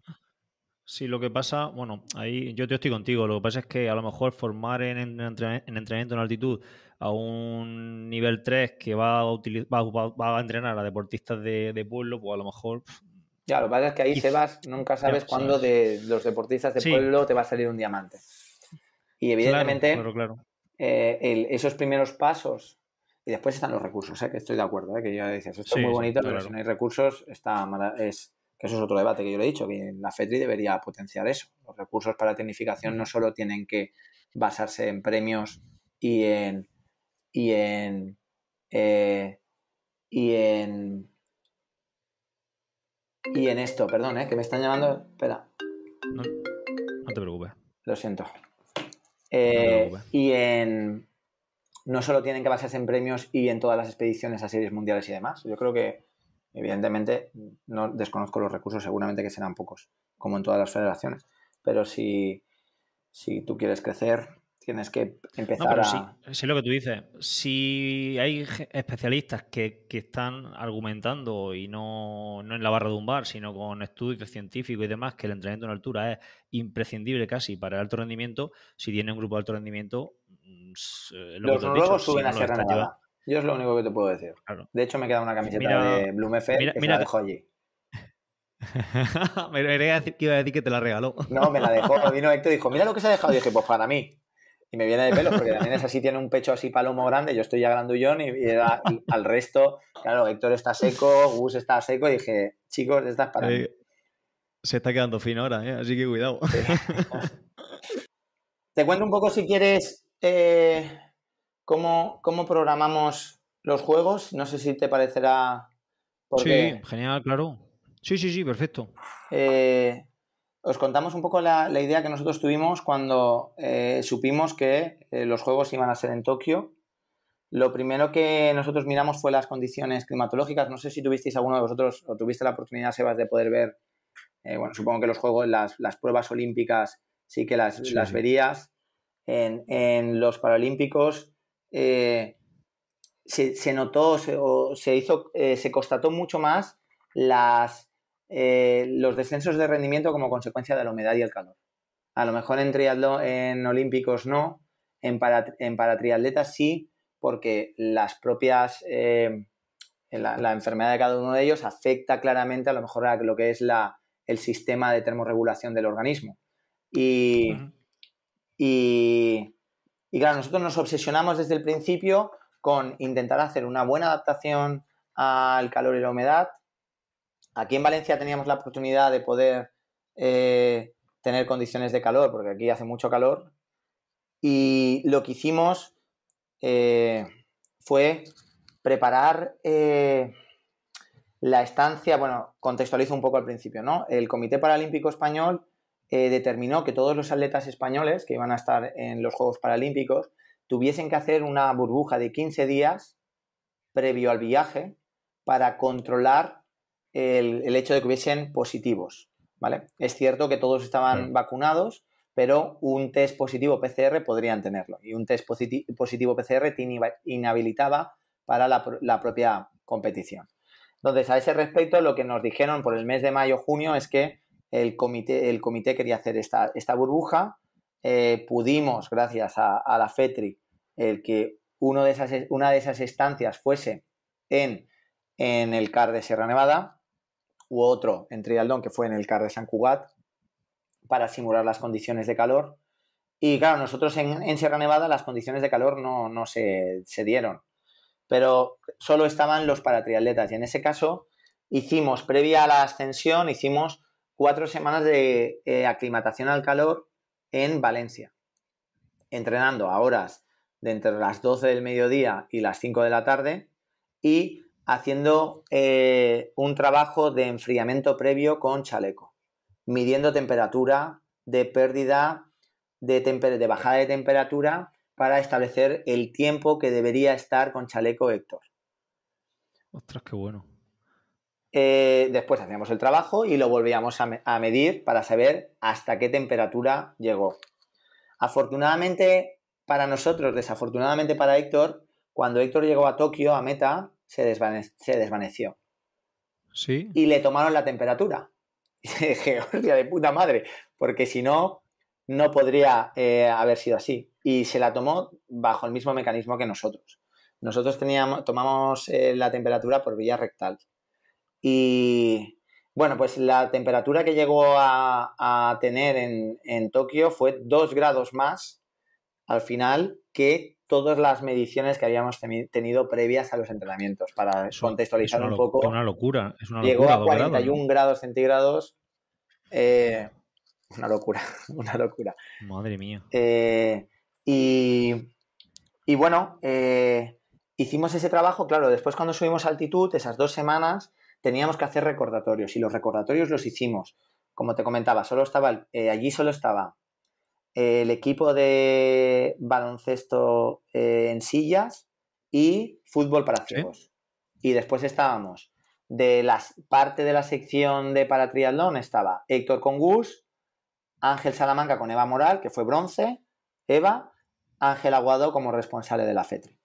Sí, lo que pasa, bueno, ahí yo te estoy contigo, lo que pasa es que a lo mejor formar en, entrenamiento en altitud a un nivel 3 que va a, va, a entrenar a deportistas de, pueblo, pues a lo mejor... Ya, lo que pasa es que ahí, se vas nunca sabes cuándo de los deportistas de pueblo te va a salir un diamante. Y evidentemente... claro. claro eh, esos primeros pasos y después están los recursos, eh, que estoy de acuerdo, eh, que yo decía, esto es muy bonito, pero si no hay recursos, está mala, es que eso es otro debate que yo le he dicho, que la FETRI debería potenciar eso. Los recursos para tecnificación no solo tienen que basarse en premios y en y en y en y en esto, perdón, que me están llamando. Espera. No, no te preocupes. Lo siento. Eh, y en no solo tienen que basarse en premios y en todas las expediciones a series mundiales y demás. Yo creo que, evidentemente, no desconozco los recursos, seguramente que serán pocos, como en todas las federaciones. Pero si tú quieres crecer, tienes que empezar no, Sí, lo que tú dices. Si hay especialistas que, están argumentando, y no, en la barra de un bar, sino con estudios científicos y demás, que el entrenamiento en altura es imprescindible casi para el alto rendimiento, si tiene un grupo de alto rendimiento... Mm, eh, los noruegos suben a Sierra Yo es lo único que te puedo decir. De hecho, me queda una camiseta de Blumefer mira, que la dejó allí. [LAUGHS] me iba a decir que te la regaló. No, me la dejó. Vino Héctor y dijo, mira lo que se ha dejado. Y dije, pues para mí me viene de pelo, porque también es así, tiene un pecho así palomo grande, yo estoy ya grandullón y, al resto, claro, Héctor está seco, Gus está seco y dije, chicos, estás para Se está quedando fino ahora, ¿eh? así que cuidado. [LAUGHS] Te cuento un poco si quieres eh, cómo, programamos los juegos, no sé si te parecerá... Sí, genial, claro. Sí, sí, sí, perfecto. Eh, os contamos un poco la, idea que nosotros tuvimos cuando eh, supimos que eh, los Juegos iban a ser en Tokio. Lo primero que nosotros miramos fue las condiciones climatológicas. No sé si tuvisteis alguno de vosotros o tuviste la oportunidad, Sebas, de poder ver, eh, bueno, supongo que los Juegos, las, las pruebas olímpicas sí que las, verías. En, los Paralímpicos se, notó o se hizo, se constató mucho más las eh, los descensos de rendimiento como consecuencia de la humedad y el calor. A lo mejor en, en olímpicos no, en, para, en paratriatletas sí, porque las propias, eh, la, enfermedad de cada uno de ellos afecta claramente a lo mejor a lo que es el sistema de termorregulación del organismo. Y, y claro, nosotros nos obsesionamos desde el principio con intentar hacer una buena adaptación al calor y la humedad, Aquí en Valencia teníamos la oportunidad de poder eh, tener condiciones de calor, porque aquí hace mucho calor. Y lo que hicimos eh, fue preparar eh, la estancia, bueno, contextualizo un poco al principio, ¿no? El Comité Paralímpico Español determinó que todos los atletas españoles que iban a estar en los Juegos Paralímpicos tuviesen que hacer una burbuja de 15 días previo al viaje para controlar el, hecho de que hubiesen positivos. ¿vale? Es cierto que todos estaban mm. vacunados, pero un test positivo PCR podrían tenerlo. Y un test positivo PCR te inhabilitaba para la, propia competición. Entonces, a ese respecto, lo que nos dijeron por el mes de mayo-junio es que el comité, el comité quería hacer esta, esta burbuja. Eh, pudimos, gracias a, la FETRI, el que de esas, una de esas estancias fuese en, en el CAR de Sierra Nevada u otro en Trialdón, que fue en el CAR de San Cugat, para simular las condiciones de calor. Y claro, nosotros en, Sierra Nevada las condiciones de calor no, se, dieron, pero solo estaban los para triatletas Y en ese caso hicimos, previa a la ascensión, hicimos cuatro semanas de eh, aclimatación al calor en Valencia, entrenando a horas de entre las 12 del mediodía y las 5 de la tarde y haciendo eh, un trabajo de enfriamiento previo con chaleco, midiendo temperatura de pérdida, de, bajada de temperatura para establecer el tiempo que debería estar con chaleco Héctor. Ostras, qué bueno. Eh, después hacíamos el trabajo y lo volvíamos a medir para saber hasta qué temperatura llegó. Afortunadamente para nosotros, desafortunadamente para Héctor, cuando Héctor llegó a Tokio, a Meta, se, desvaneció. Sí. Y le tomaron la temperatura. [LAUGHS] Y dije, de puta madre, porque si no, no podría eh, haber sido así. Y se la tomó bajo el mismo mecanismo que nosotros. Nosotros teníamos, tomamos eh, la temperatura por vía rectal. Y bueno, pues la temperatura que llegó a, tener en, en, Tokio fue dos grados más al final que todas las mediciones que habíamos tenido previas a los entrenamientos. Para contextualizar un poco. Es una locura. llegó a 41 grados, centígrados. Eh, una locura, [LAUGHS] una locura. Madre mía. Eh, y, bueno, eh, hicimos ese trabajo, claro, después cuando subimos a altitud, esas dos semanas, teníamos que hacer recordatorios y los recordatorios los hicimos. Como te comentaba, solo estaba, allí solo estaba el equipo de baloncesto eh, en sillas y fútbol para ciegos. Y después estábamos, de las parte de la sección de para triatlón estaba Héctor con Gus, Ángel Salamanca con Eva Moral, que fue bronce, Eva, Ángel Aguado como responsable de la FETRI. E.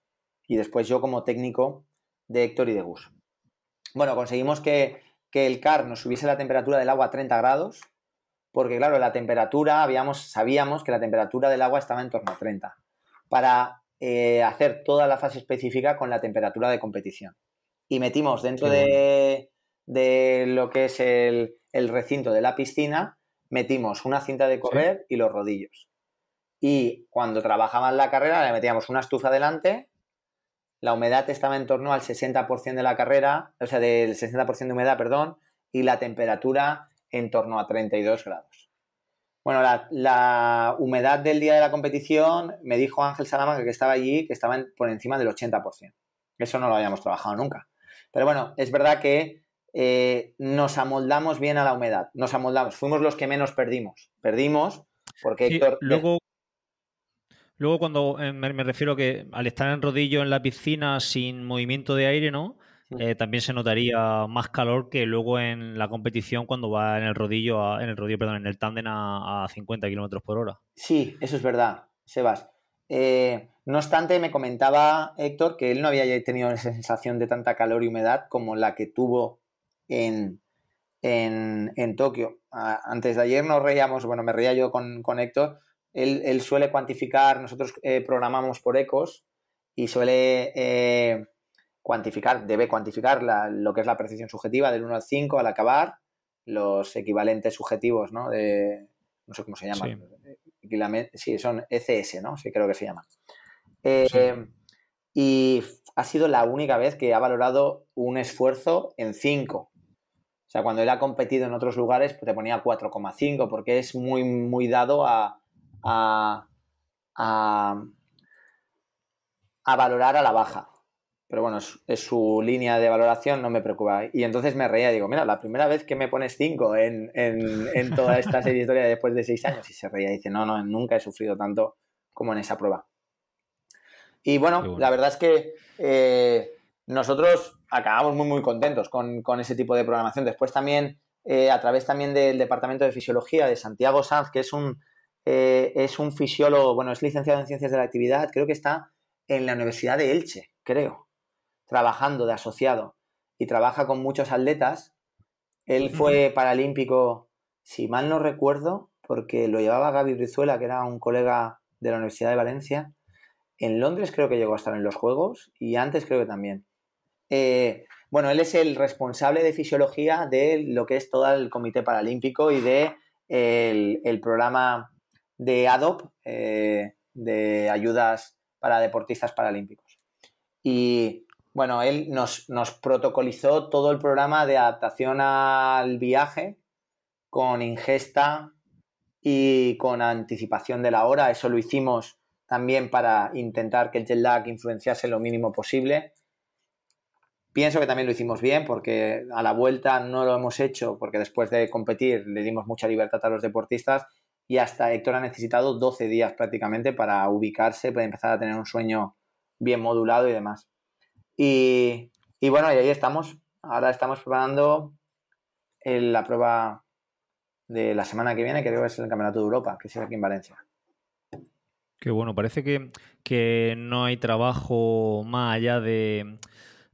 Y después yo como técnico de Héctor y de Gus. Bueno, conseguimos que, que el CAR nos subiese la temperatura del agua a 30 grados porque claro, la temperatura, habíamos, sabíamos que la temperatura del agua estaba en torno a 30, para eh, hacer toda la fase específica con la temperatura de competición. Y metimos dentro de, lo que es el, recinto de la piscina, metimos una cinta de correr y los rodillos. Y cuando trabajaban la carrera, le metíamos una estufa delante, la humedad estaba en torno al 60% de la carrera, o sea, del 60% de humedad, perdón, y la temperatura en torno a 32 grados. Bueno, la, humedad del día de la competición me dijo Ángel Salamanca que estaba allí, que estaba por encima del 80%. Eso no lo habíamos trabajado nunca. Pero bueno, es verdad que eh, nos amoldamos bien a la humedad, nos amoldamos. Fuimos los que menos perdimos. Perdimos porque Héctor... Luego, eh, cuando eh, me, me, refiero que al estar en rodillo en la piscina sin movimiento de aire, ¿no? Eh, también se notaría más calor que luego en la competición cuando va en el rodillo, en el rodillo, perdón, en el tándem a, 50 kilómetros por hora. Sí, eso es verdad, Sebas. Eh, no obstante, me comentaba Héctor que él no había tenido esa sensación de tanta calor y humedad como la que tuvo en, Tokio. Antes de ayer nos reíamos, bueno, me reía yo con, con Héctor. Él, suele cuantificar, nosotros eh, programamos por ecos y suele cuantificar, debe cuantificar lo que es la precisión subjetiva del 1 al 5 al acabar los equivalentes subjetivos, ¿no? De, no sé cómo se llaman. Sí. son ECS, ¿no? Sí, creo que se llama eh, Y ha sido la única vez que ha valorado un esfuerzo en 5. O sea, cuando él ha competido en otros lugares, pues te ponía 4,5, porque es muy, muy dado a, a, a valorar a la baja pero bueno, es, su línea de valoración, no me preocupa. Y entonces me reía, digo, mira, la primera vez que me pones cinco en, toda esta serie de historia después de seis años, y se reía, y dice, no, no, nunca he sufrido tanto como en esa prueba. Y bueno, la verdad es que eh, nosotros acabamos muy, muy contentos con, ese tipo de programación. Después también, eh, a través también del Departamento de Fisiología de Santiago Sanz, que es un, eh, es un fisiólogo, bueno, es licenciado en Ciencias de la Actividad, creo que está en la Universidad de Elche, creo trabajando de asociado y trabaja con muchos atletas. Él fue paralímpico, si mal no recuerdo, porque lo llevaba Gaby Brizuela, que era un colega de la Universidad de Valencia. En Londres creo que llegó a estar en los Juegos y antes creo que también. Eh, bueno, él es el responsable de fisiología de lo que es todo el Comité Paralímpico y de el, programa de ADOP eh, de ayudas para deportistas paralímpicos. Y bueno, él nos, nos protocolizó todo el programa de adaptación al viaje con ingesta y con anticipación de la hora. Eso lo hicimos también para intentar que el jet lag influenciase lo mínimo posible. Pienso que también lo hicimos bien porque a la vuelta no lo hemos hecho porque después de competir le dimos mucha libertad a los deportistas y hasta Héctor ha necesitado 12 días prácticamente para ubicarse, para empezar a tener un sueño bien modulado y demás. Y, y bueno, y ahí estamos. Ahora estamos preparando la prueba de la semana que viene, que creo que es el Campeonato de Europa, que será aquí en Valencia. Qué bueno, parece que, que no hay trabajo más allá de,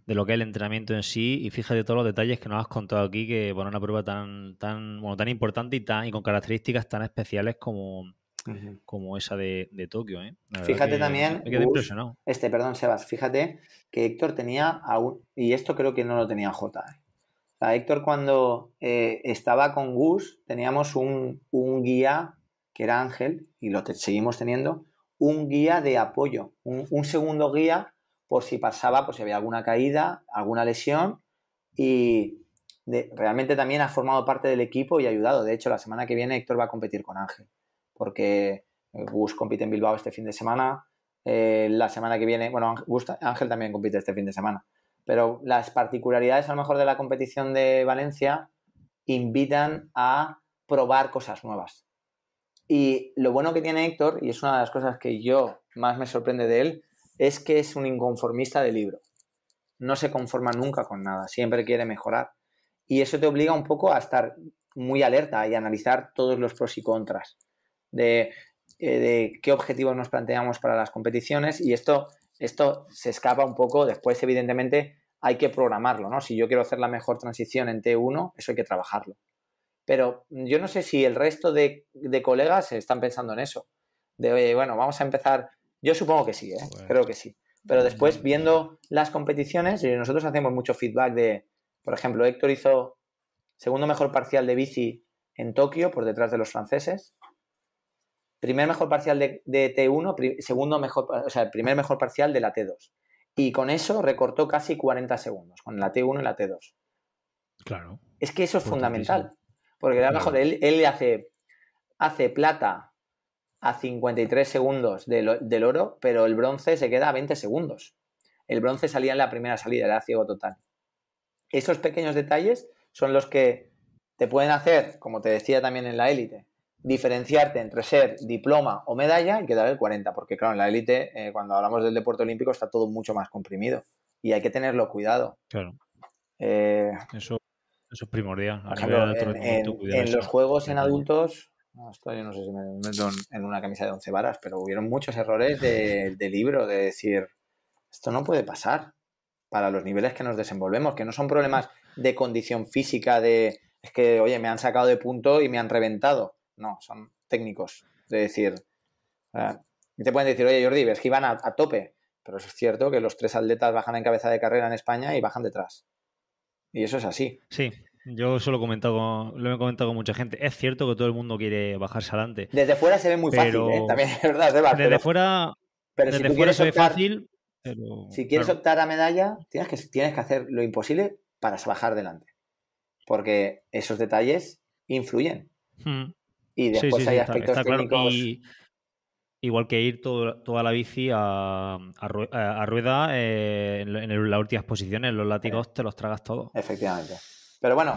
de, lo que es el entrenamiento en sí. Y fíjate todos los detalles que nos has contado aquí, que bueno, una prueba tan, tan, bueno, tan importante y tan, y con características tan especiales como, como esa de, Tokio. ¿eh? Fíjate también, este, perdón, Sebas, fíjate que Héctor tenía aún, y esto creo que no lo tenía J. ¿eh? Héctor cuando eh, estaba con Gus teníamos un, guía que era Ángel, y lo seguimos teniendo, un guía de apoyo, un, segundo guía por si pasaba, por si había alguna caída, alguna lesión, y realmente también ha formado parte del equipo y ha ayudado. De hecho, la semana que viene Héctor va a competir con Ángel porque Gus eh, compite en Bilbao este fin de semana. Eh, la semana que viene, bueno, Ángel también compite este fin de semana. Pero las particularidades a lo mejor de la competición de Valencia invitan a probar cosas nuevas. Y lo bueno que tiene Héctor, y es una de las cosas que yo más me sorprende de él, es que es un inconformista de libro. No se conforma nunca con nada, siempre quiere mejorar. Y eso te obliga un poco a estar muy alerta y analizar todos los pros y contras. Eh, de, qué objetivos nos planteamos para las competiciones y esto, esto se escapa un poco. Después, evidentemente, hay que programarlo, ¿no? Si yo quiero hacer la mejor transición en T1, eso hay que trabajarlo. Pero yo no sé si el resto de, colegas están pensando en eso. De, bueno, vamos a empezar. Yo supongo que sí, ¿eh? creo que sí. Pero después, viendo las competiciones, nosotros hacemos mucho feedback de, por ejemplo, Héctor hizo segundo mejor parcial de bici en Tokio por detrás de los franceses primer mejor parcial de, T1, segundo mejor, o sea, el primer mejor parcial de la T2. Y con eso recortó casi 40 segundos, con la T1 y la T2. Claro. Es que eso es fundamental. Porque debajo de él, él hace, hace, plata a 53 segundos del, del, oro, pero el bronce se queda a 20 segundos. El bronce salía en la primera salida, era ciego total. Esos pequeños detalles son los que te pueden hacer, como te decía también en la élite, diferenciarte entre ser diploma o medalla y quedar el 40, porque claro, en la élite, eh, cuando hablamos del deporte olímpico, está todo mucho más comprimido y hay que tenerlo cuidado. Claro. Eh, eso, es primordial. en, los juegos en adultos, esto yo no sé si me meto en una camisa de once varas, pero hubieron muchos errores de, de libro, de decir, esto no puede pasar para los niveles que nos desenvolvemos, que no son problemas de condición física, de es que, oye, me han sacado de punto y me han reventado no, son técnicos. De decir, te pueden decir, oye, Jordi, ves que iban a, tope. Pero es cierto que los tres atletas bajan en cabeza de carrera en España y bajan detrás. Y eso es así. Sí, yo eso lo he comentado con, lo he comentado con mucha gente. Es cierto que todo el mundo quiere bajarse adelante. Desde fuera se ve muy fácil, ¿eh? también es verdad, Desde fuera, pero desde fuera se ve fácil. si quieres optar a medalla, tienes que, tienes que hacer lo imposible para bajar delante. Porque esos detalles influyen. Hmm. Y después hay aspectos técnicos. igual que ir toda la bici a, rueda eh, en, las últimas posiciones, los látigos eh, te los tragas todos. Efectivamente. Pero bueno,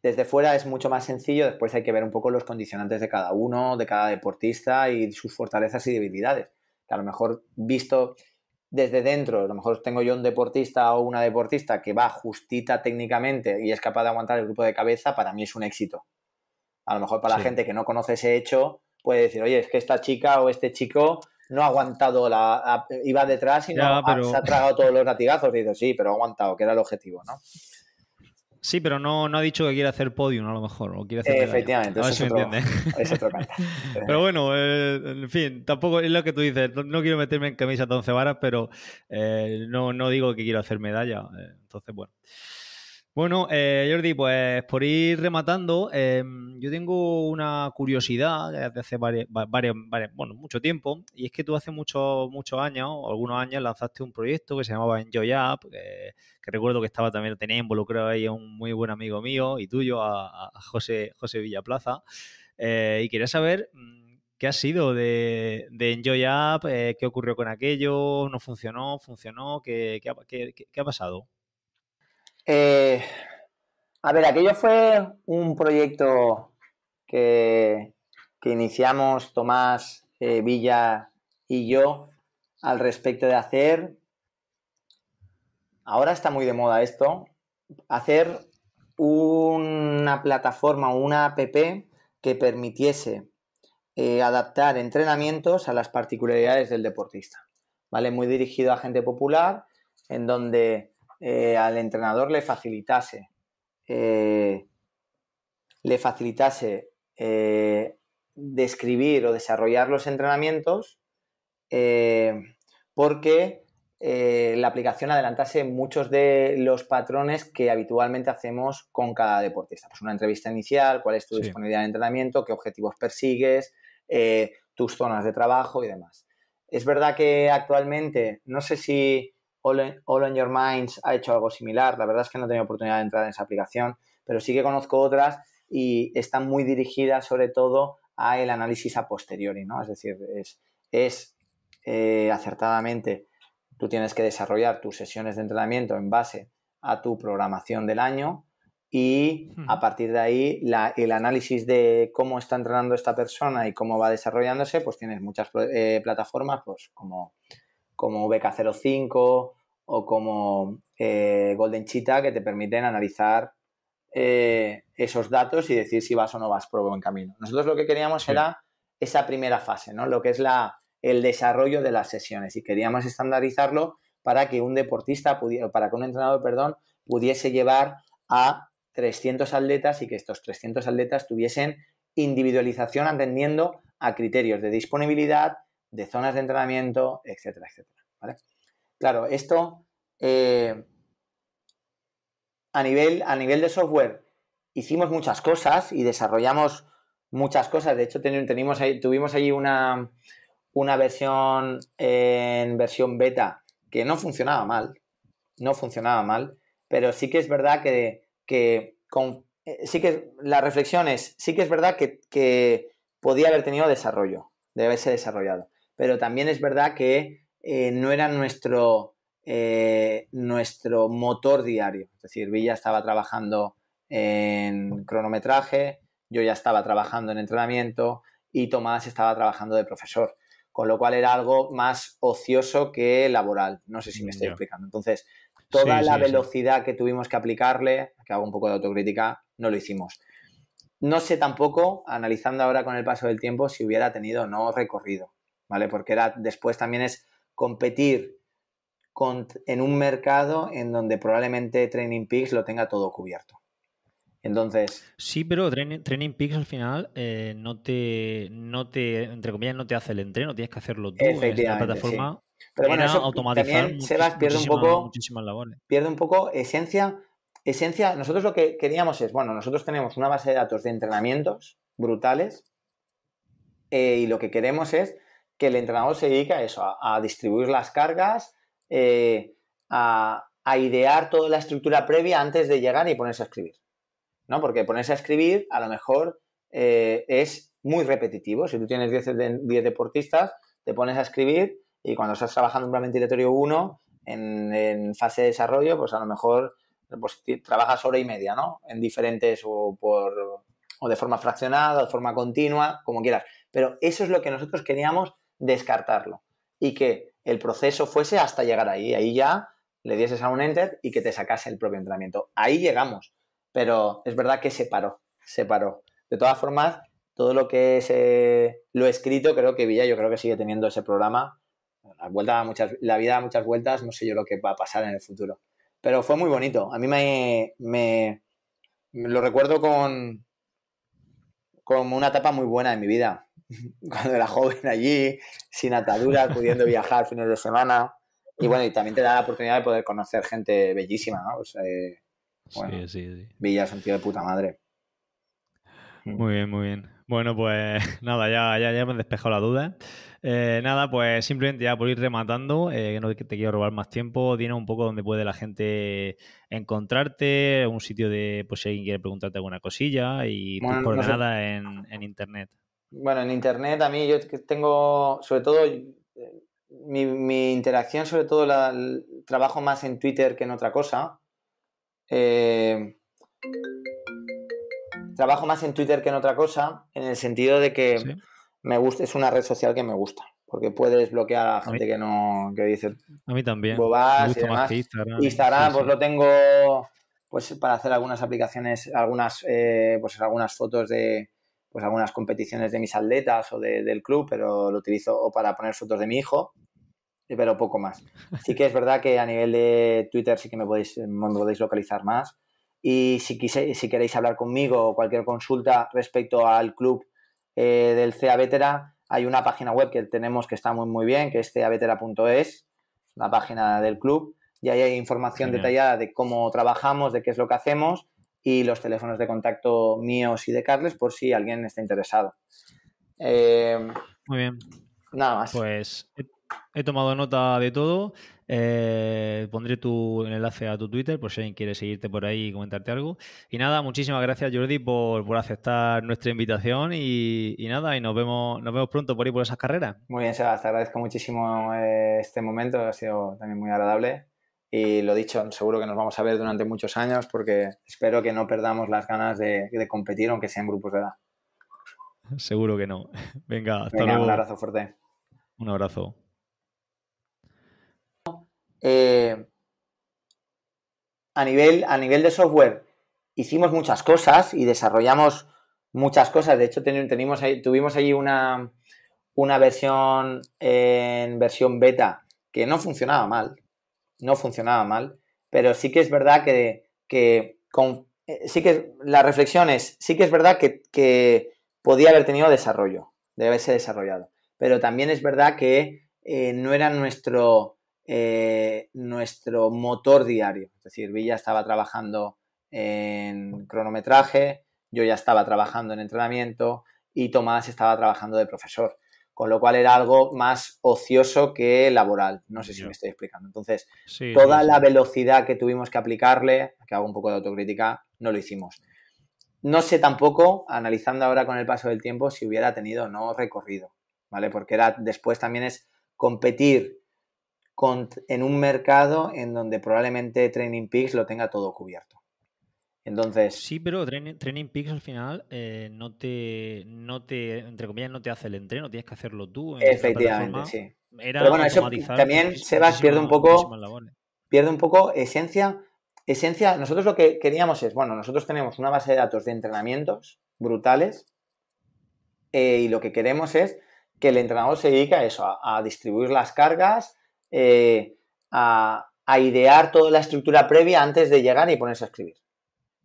desde fuera es mucho más sencillo, después hay que ver un poco los condicionantes de cada uno, de cada deportista y sus fortalezas y debilidades. Que a lo mejor visto desde dentro, a lo mejor tengo yo un deportista o una deportista que va justita técnicamente y es capaz de aguantar el grupo de cabeza, para mí es un éxito. A lo mejor para la gente que no conoce ese hecho, puede decir, oye, es que esta chica o este chico no ha aguantado la. iba detrás y no se ha tragado todos los latigazos. dice, sí, pero ha aguantado, que era el objetivo, ¿no? Sí, pero no, no ha dicho que quiere hacer podium a lo mejor. O quiere hacer Efectivamente, eso, si es Pero bueno, eh, en fin, tampoco es lo que tú dices. No, quiero meterme en camisa de once varas, pero eh, no, no digo que quiero hacer medalla. Eh, entonces, bueno. Bueno, eh, Jordi, pues por ir rematando, em, yo tengo una curiosidad desde hace varios, mucho tiempo, y es que tú hace muchos muchos años, algunos años, lanzaste un proyecto que se llamaba Enjoy App, que recuerdo que estaba también, tenía involucrado ahí a un muy buen amigo mío y tuyo, a, José, José Villaplaza, eh, y quería saber... Mm, ¿Qué ha sido de, Enjoy App? Eh, ¿Qué ocurrió con aquello? ¿No funcionó? ¿Funcionó? qué ha pasado? Eh, a ver, aquello fue un proyecto que, iniciamos Tomás eh, Villa y yo al respecto de hacer, ahora está muy de moda esto, hacer una plataforma una app que permitiese eh, adaptar entrenamientos a las particularidades del deportista, ¿vale? Muy dirigido a gente popular, en donde eh, al entrenador le facilitase, eh, le facilitase eh, describir o desarrollar los entrenamientos, porque la aplicación adelantase muchos de los patrones que habitualmente hacemos con cada deportista. Pues una entrevista inicial, cuál es tu disponibilidad de entrenamiento, qué objetivos persigues, tus zonas de trabajo y demás. Es verdad que actualmente, no sé si All, in, Your Minds ha hecho algo similar. La verdad es que no he tenido oportunidad de entrar en esa aplicación, pero sí que conozco otras y están muy dirigidas sobre todo al análisis a posteriori, ¿no? Es decir, es, es eh, acertadamente, tú tienes que desarrollar tus sesiones de entrenamiento en base a tu programación del año y a partir de ahí el análisis de cómo está entrenando esta persona y cómo va desarrollándose, pues tienes muchas eh, plataformas pues como como VK05 o como eh, Golden Cheetah, que te permiten analizar eh, esos datos y decir si vas o no vas por buen camino. Nosotros lo que queríamos era esa primera fase, ¿no? Lo que es la, el desarrollo de las sesiones y queríamos estandarizarlo para que un deportista pudiera, para que un entrenador, perdón, pudiese llevar a 300 atletas y que estos 300 atletas tuviesen individualización atendiendo a criterios de disponibilidad, de zonas de entrenamiento, etcétera, etcétera. ¿vale? Claro, esto eh, a, nivel, a nivel de software hicimos muchas cosas y desarrollamos muchas cosas. De hecho, tuvimos, tuvimos allí una, una versión en versión beta que no funcionaba mal, no funcionaba mal, pero sí que es verdad que, que con, eh, sí que la reflexión es, sí que es verdad que, que podía haber tenido desarrollo, debe ser desarrollado pero también es verdad que eh, no era nuestro, eh, nuestro motor diario. Es decir, Villa estaba trabajando en cronometraje, yo ya estaba trabajando en entrenamiento y Tomás estaba trabajando de profesor, con lo cual era algo más ocioso que laboral. No sé si me estoy explicando. Entonces, toda la velocidad que tuvimos que aplicarle, que hago un poco de autocrítica, no lo hicimos. No sé tampoco, analizando ahora con el paso del tiempo, si hubiera tenido o no recorrido. ¿vale? Porque era, después también es competir con, en un mercado en donde probablemente Training Peaks lo tenga todo cubierto. Entonces. Sí, pero Training, Peaks al final eh, no te, no te, entre comillas, no te hace el entreno, tienes que hacerlo tú. en la plataforma Pero bueno, eso también, Sebas, pierde un poco, pierde un poco esencia. Esencia, nosotros lo que queríamos es, bueno, nosotros tenemos una base de datos de entrenamientos brutales eh, y lo que queremos es que el entrenador se dedica a eso, a, distribuir las cargas, eh, a, idear toda la estructura previa antes de llegar y ponerse a escribir. ¿no? Porque ponerse a escribir a lo mejor eh, es muy repetitivo. Si tú tienes 10, deportistas, te pones a escribir y cuando estás trabajando en plan directorio 1, en, fase de desarrollo, pues a lo mejor pues trabajas hora y media, ¿no? En diferentes o, o de forma fraccionada, o de forma continua, como quieras. Pero eso es lo que nosotros queríamos descartarlo y que el proceso fuese hasta llegar ahí. Ahí ya le dieses a un enter y que te sacase el propio entrenamiento. Ahí llegamos, pero es verdad que se paró, se paró. De todas formas, todo lo que es lo escrito, creo que Villa, yo creo que sigue teniendo ese programa. La, vuelta muchas, la vida da muchas vueltas, no sé yo lo que va a pasar en el futuro. Pero fue muy bonito. A mí me, me, lo recuerdo con, con una etapa muy buena en mi vida. [LAUGHS] cuando era joven allí, sin atadura, pudiendo viajar fines de semana. Y bueno, y también te da la oportunidad de poder conocer gente bellísima, ¿no? O pues, eh, sea, bueno, sí, sí, sí. Villa es de puta madre. Mm. Muy bien, muy bien. Bueno, pues [LAUGHS] nada, ya, ya, ya me he despejado la duda. Eh, nada, pues simplemente ya por ir rematando, eh, que no te quiero robar más tiempo, dime un poco dónde puede la gente encontrarte, un sitio de, pues si alguien quiere preguntarte alguna cosilla y pues, por tus coordenadas en, internet. Bueno, en Internet a mí yo tengo, sobre todo, eh, mi, interacción, sobre todo, la, trabajo más en Twitter que en otra cosa. Eh, trabajo más en Twitter que en otra cosa, en el sentido de que me gusta, es una red social que me gusta, porque puedes bloquear a gente que no, que dice a mí también. Instagram, Instagram pues lo tengo pues para hacer algunas aplicaciones, algunas, eh, pues algunas fotos de, pues algunas competiciones de mis atletas o del club, pero lo utilizo o para poner fotos de mi hijo, pero poco más. Así que es verdad que a nivel de Twitter sí que me podéis, me localizar más. Y si, si queréis hablar conmigo o cualquier consulta respecto al club eh, del CA Vetera, hay una página web que tenemos que está muy, muy bien, que es cavetera.es, la página del club, y ahí hay información detallada de cómo trabajamos, de qué es lo que hacemos y los teléfonos de contacto míos y de Carles por si alguien está interesado. Em, muy bien. Nada más. Pues he, tomado nota de todo. Eh, pondré tu enlace a tu Twitter por si alguien quiere seguirte por ahí y comentarte algo. Y nada, muchísimas gracias Jordi por, aceptar nuestra invitación y, nada, y nos vemos, nos vemos pronto por ahí por esas carreras. Muy bien, Sebastián te agradezco muchísimo eh, este momento, ha sido también muy agradable y lo dicho, seguro que nos vamos a ver durante muchos años porque espero que no perdamos las ganas de, competir, aunque sean grupos de edad. Seguro que no. [LAUGHS] Venga, hasta luego. Un abrazo fuerte. Un abrazo. Eh, a, nivel, a nivel de software, hicimos muchas cosas y desarrollamos muchas cosas. De hecho, tuvimos allí una, una versión en versión beta que no funcionaba mal, no funcionaba mal, pero sí que es verdad que, que eh, sí que la reflexión es, sí que es verdad que, podía haber tenido desarrollo, debe haberse desarrollado, pero también es verdad que eh, no era nuestro, eh, nuestro motor diario, es decir, Villa estaba trabajando en cronometraje, yo ya estaba trabajando en entrenamiento y Tomás estaba trabajando de profesor con lo cual era algo más ocioso que laboral. No sé si me estoy explicando. Entonces, toda la velocidad que tuvimos que aplicarle, que hago un poco de autocrítica, no lo hicimos. No sé tampoco, analizando ahora con el paso del tiempo, si hubiera tenido o no recorrido, ¿vale? Porque era, después también es competir con, en un mercado en donde probablemente Training Peaks lo tenga todo cubierto. Entonces. Sí, pero Training, training Peaks al final eh, no te, no te, entre comillas, no te hace el entreno, tienes que hacerlo tú. Efectivamente, sí. Era pero bueno, eso también, Sebas, pierde un poco. Pierde un poco esencia. Esencia, nosotros lo que queríamos es, bueno, nosotros tenemos una base de datos de entrenamientos brutales eh, y lo que queremos es que el entrenador se dedique a eso, a, distribuir las cargas, eh, a idear toda la estructura previa antes de llegar y ponerse a escribir.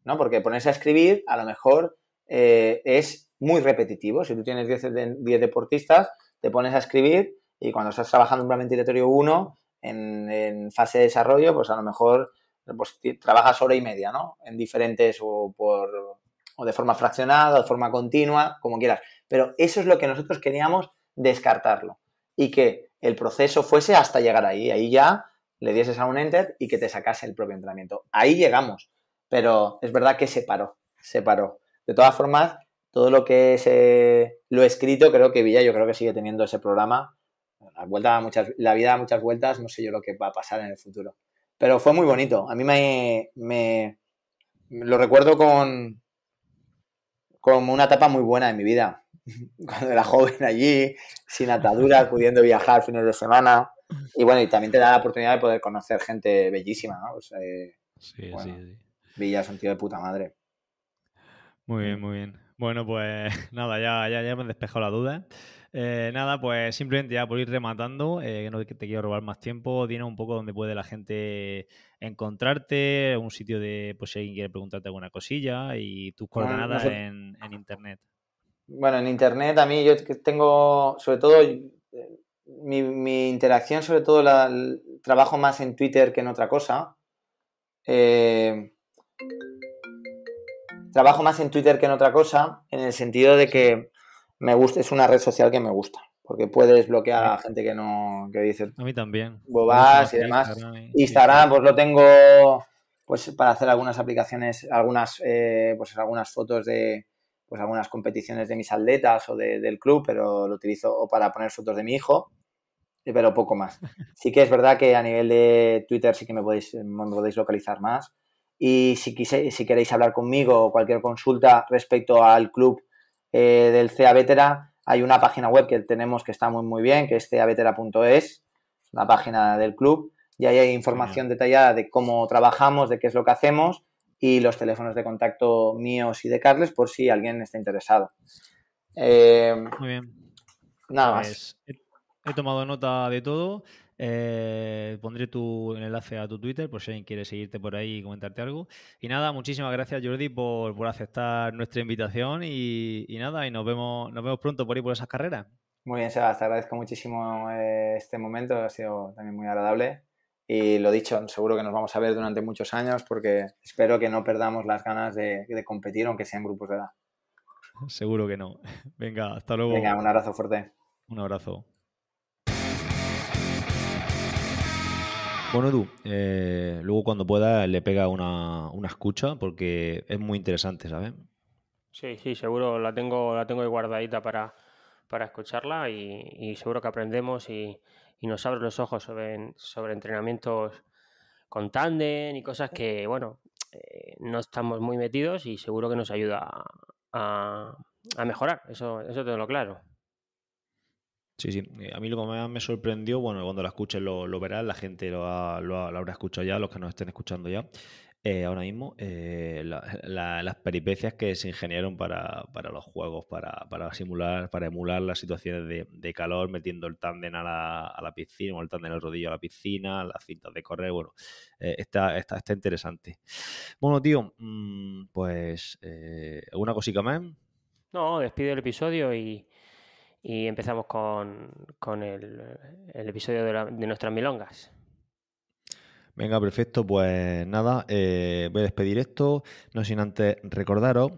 ¿no? Porque ponerse a escribir a lo mejor eh, es muy repetitivo. Si tú tienes 10, deportistas, te pones a escribir y cuando estás trabajando un plan ventilatorio 1 en, fase de desarrollo, pues a lo mejor pues trabajas hora y media, ¿no? En diferentes o por o de forma fraccionada, o de forma continua, como quieras. Pero eso es lo que nosotros queríamos descartarlo y que el proceso fuese hasta llegar ahí. Ahí ya le dieses a un enter y que te sacase el propio entrenamiento. Ahí llegamos pero es verdad que se paró, se paró. De todas formas, todo lo que es lo escrito, creo que Villa, yo creo que sigue teniendo ese programa. La, vuelta, la vida da muchas vueltas, no sé yo lo que va a pasar en el futuro. Pero fue muy bonito. A mí me, lo recuerdo con, una etapa muy buena en mi vida. [LAUGHS] Cuando era joven allí, sin ataduras, pudiendo viajar fines de semana. Y bueno, y también te da la oportunidad de poder conocer gente bellísima, ¿no? Pues, eh, sí, sí, sí. Villa es un tío de puta madre. Muy bien, muy bien. Bueno, pues [LAUGHS] nada, ya, ya, ya me despejó despejado la duda. Eh, nada, pues simplemente ya por ir rematando, eh, que no te quiero robar más tiempo, dime un poco dónde puede la gente encontrarte, un sitio de, pues si alguien quiere preguntarte alguna cosilla y tus coordenadas en, internet. Bueno, en internet a mí yo tengo, sobre todo, mi, interacción, sobre todo trabajo más en Twitter que en otra cosa. Eh, Trabajo más en Twitter que en otra cosa, en el sentido de que me gusta, es una red social que me gusta, porque puedes bloquear a gente que no, que dice. A mí también. bobas y demás. Instagram, pues lo tengo, pues para hacer algunas aplicaciones, algunas, eh, pues algunas fotos de, pues algunas competiciones de mis atletas o del club, pero lo utilizo o para poner fotos de mi hijo, eh, pero poco más. [LAUGHS] Sí que es verdad que a nivel de Twitter sí que me podéis, me podéis localizar más y si, si queréis hablar conmigo o cualquier consulta respecto al club eh, del Cea Vetera, hay una página web que tenemos que está muy, muy bien, que es Ceabetera.es, la página del club, y ahí hay información detallada de cómo trabajamos, de qué es lo que hacemos y los teléfonos de contacto míos y de Carles por si alguien está interesado. Eh, muy bien. Nada más. Pues he tomado nota de todo. Eh, pondré tu enlace a tu Twitter por si alguien quiere seguirte por ahí y comentarte algo. Y nada, muchísimas gracias Jordi por, por aceptar nuestra invitación y, nada, y nos vemos, nos vemos pronto por ahí por esas carreras. Muy bien, Sebas, te agradezco muchísimo eh, este momento, ha sido también muy agradable. Y lo dicho, seguro que nos vamos a ver durante muchos años porque espero que no perdamos las ganas de, de competir, aunque sean grupos de edad. Seguro que no. [LAUGHS] Venga, hasta luego. Venga, un abrazo fuerte. Un abrazo. Bueno, Edu, eh, luego cuando pueda le pega una, escucha porque es muy interesante, ¿sabes? Sí, sí, seguro la tengo, la tengo guardadita para, para escucharla y, seguro que aprendemos y, nos abre los ojos sobre, sobre entrenamientos con tándem y cosas que, bueno, eh, no estamos muy metidos y seguro que nos ayuda a, a, mejorar, eso, eso tengo claro. Sí, sí. Eh, a mí lo que más me sorprendió, bueno, cuando la escuches lo, lo verás, la gente lo, ha, lo, habrá escuchado ya, los que nos estén escuchando ya, eh, ahora mismo, eh, las peripecias que se ingeniaron para, los juegos, para, simular, para emular las situaciones de, calor, metiendo el tándem a la, piscina o el tándem al rodillo a la piscina, las cintas de correr, bueno, está, está, está, interesante. Bueno, tío, mm, pues, una cosita más? No, despido el episodio y y empezamos con, el, episodio de, nuestras milongas. Venga, perfecto. Pues nada, eh, voy a despedir esto, no sin antes recordaros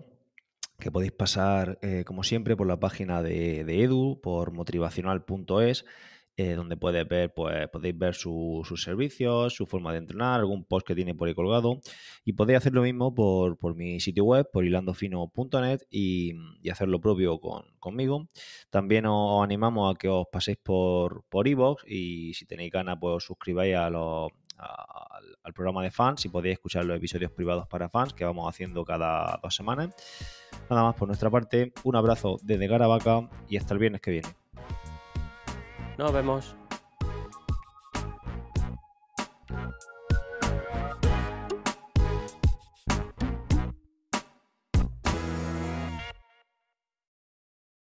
que podéis pasar, eh, como siempre, por la página de Edu, por motivacional.es eh, donde ver, pues podéis ver sus servicios, su forma de entrenar, algún post que tiene por ahí colgado. Y podéis hacer lo mismo por, mi sitio web, por hilandofino.net y, y, hacer lo propio conmigo. También os, animamos a que os paséis por, por y si tenéis ganas, pues os suscribáis a los al, programa de fans y podéis escuchar los episodios privados para fans que vamos haciendo cada dos semanas. Nada más por nuestra parte, un abrazo desde Garavaca y hasta el viernes que viene. Nos vemos.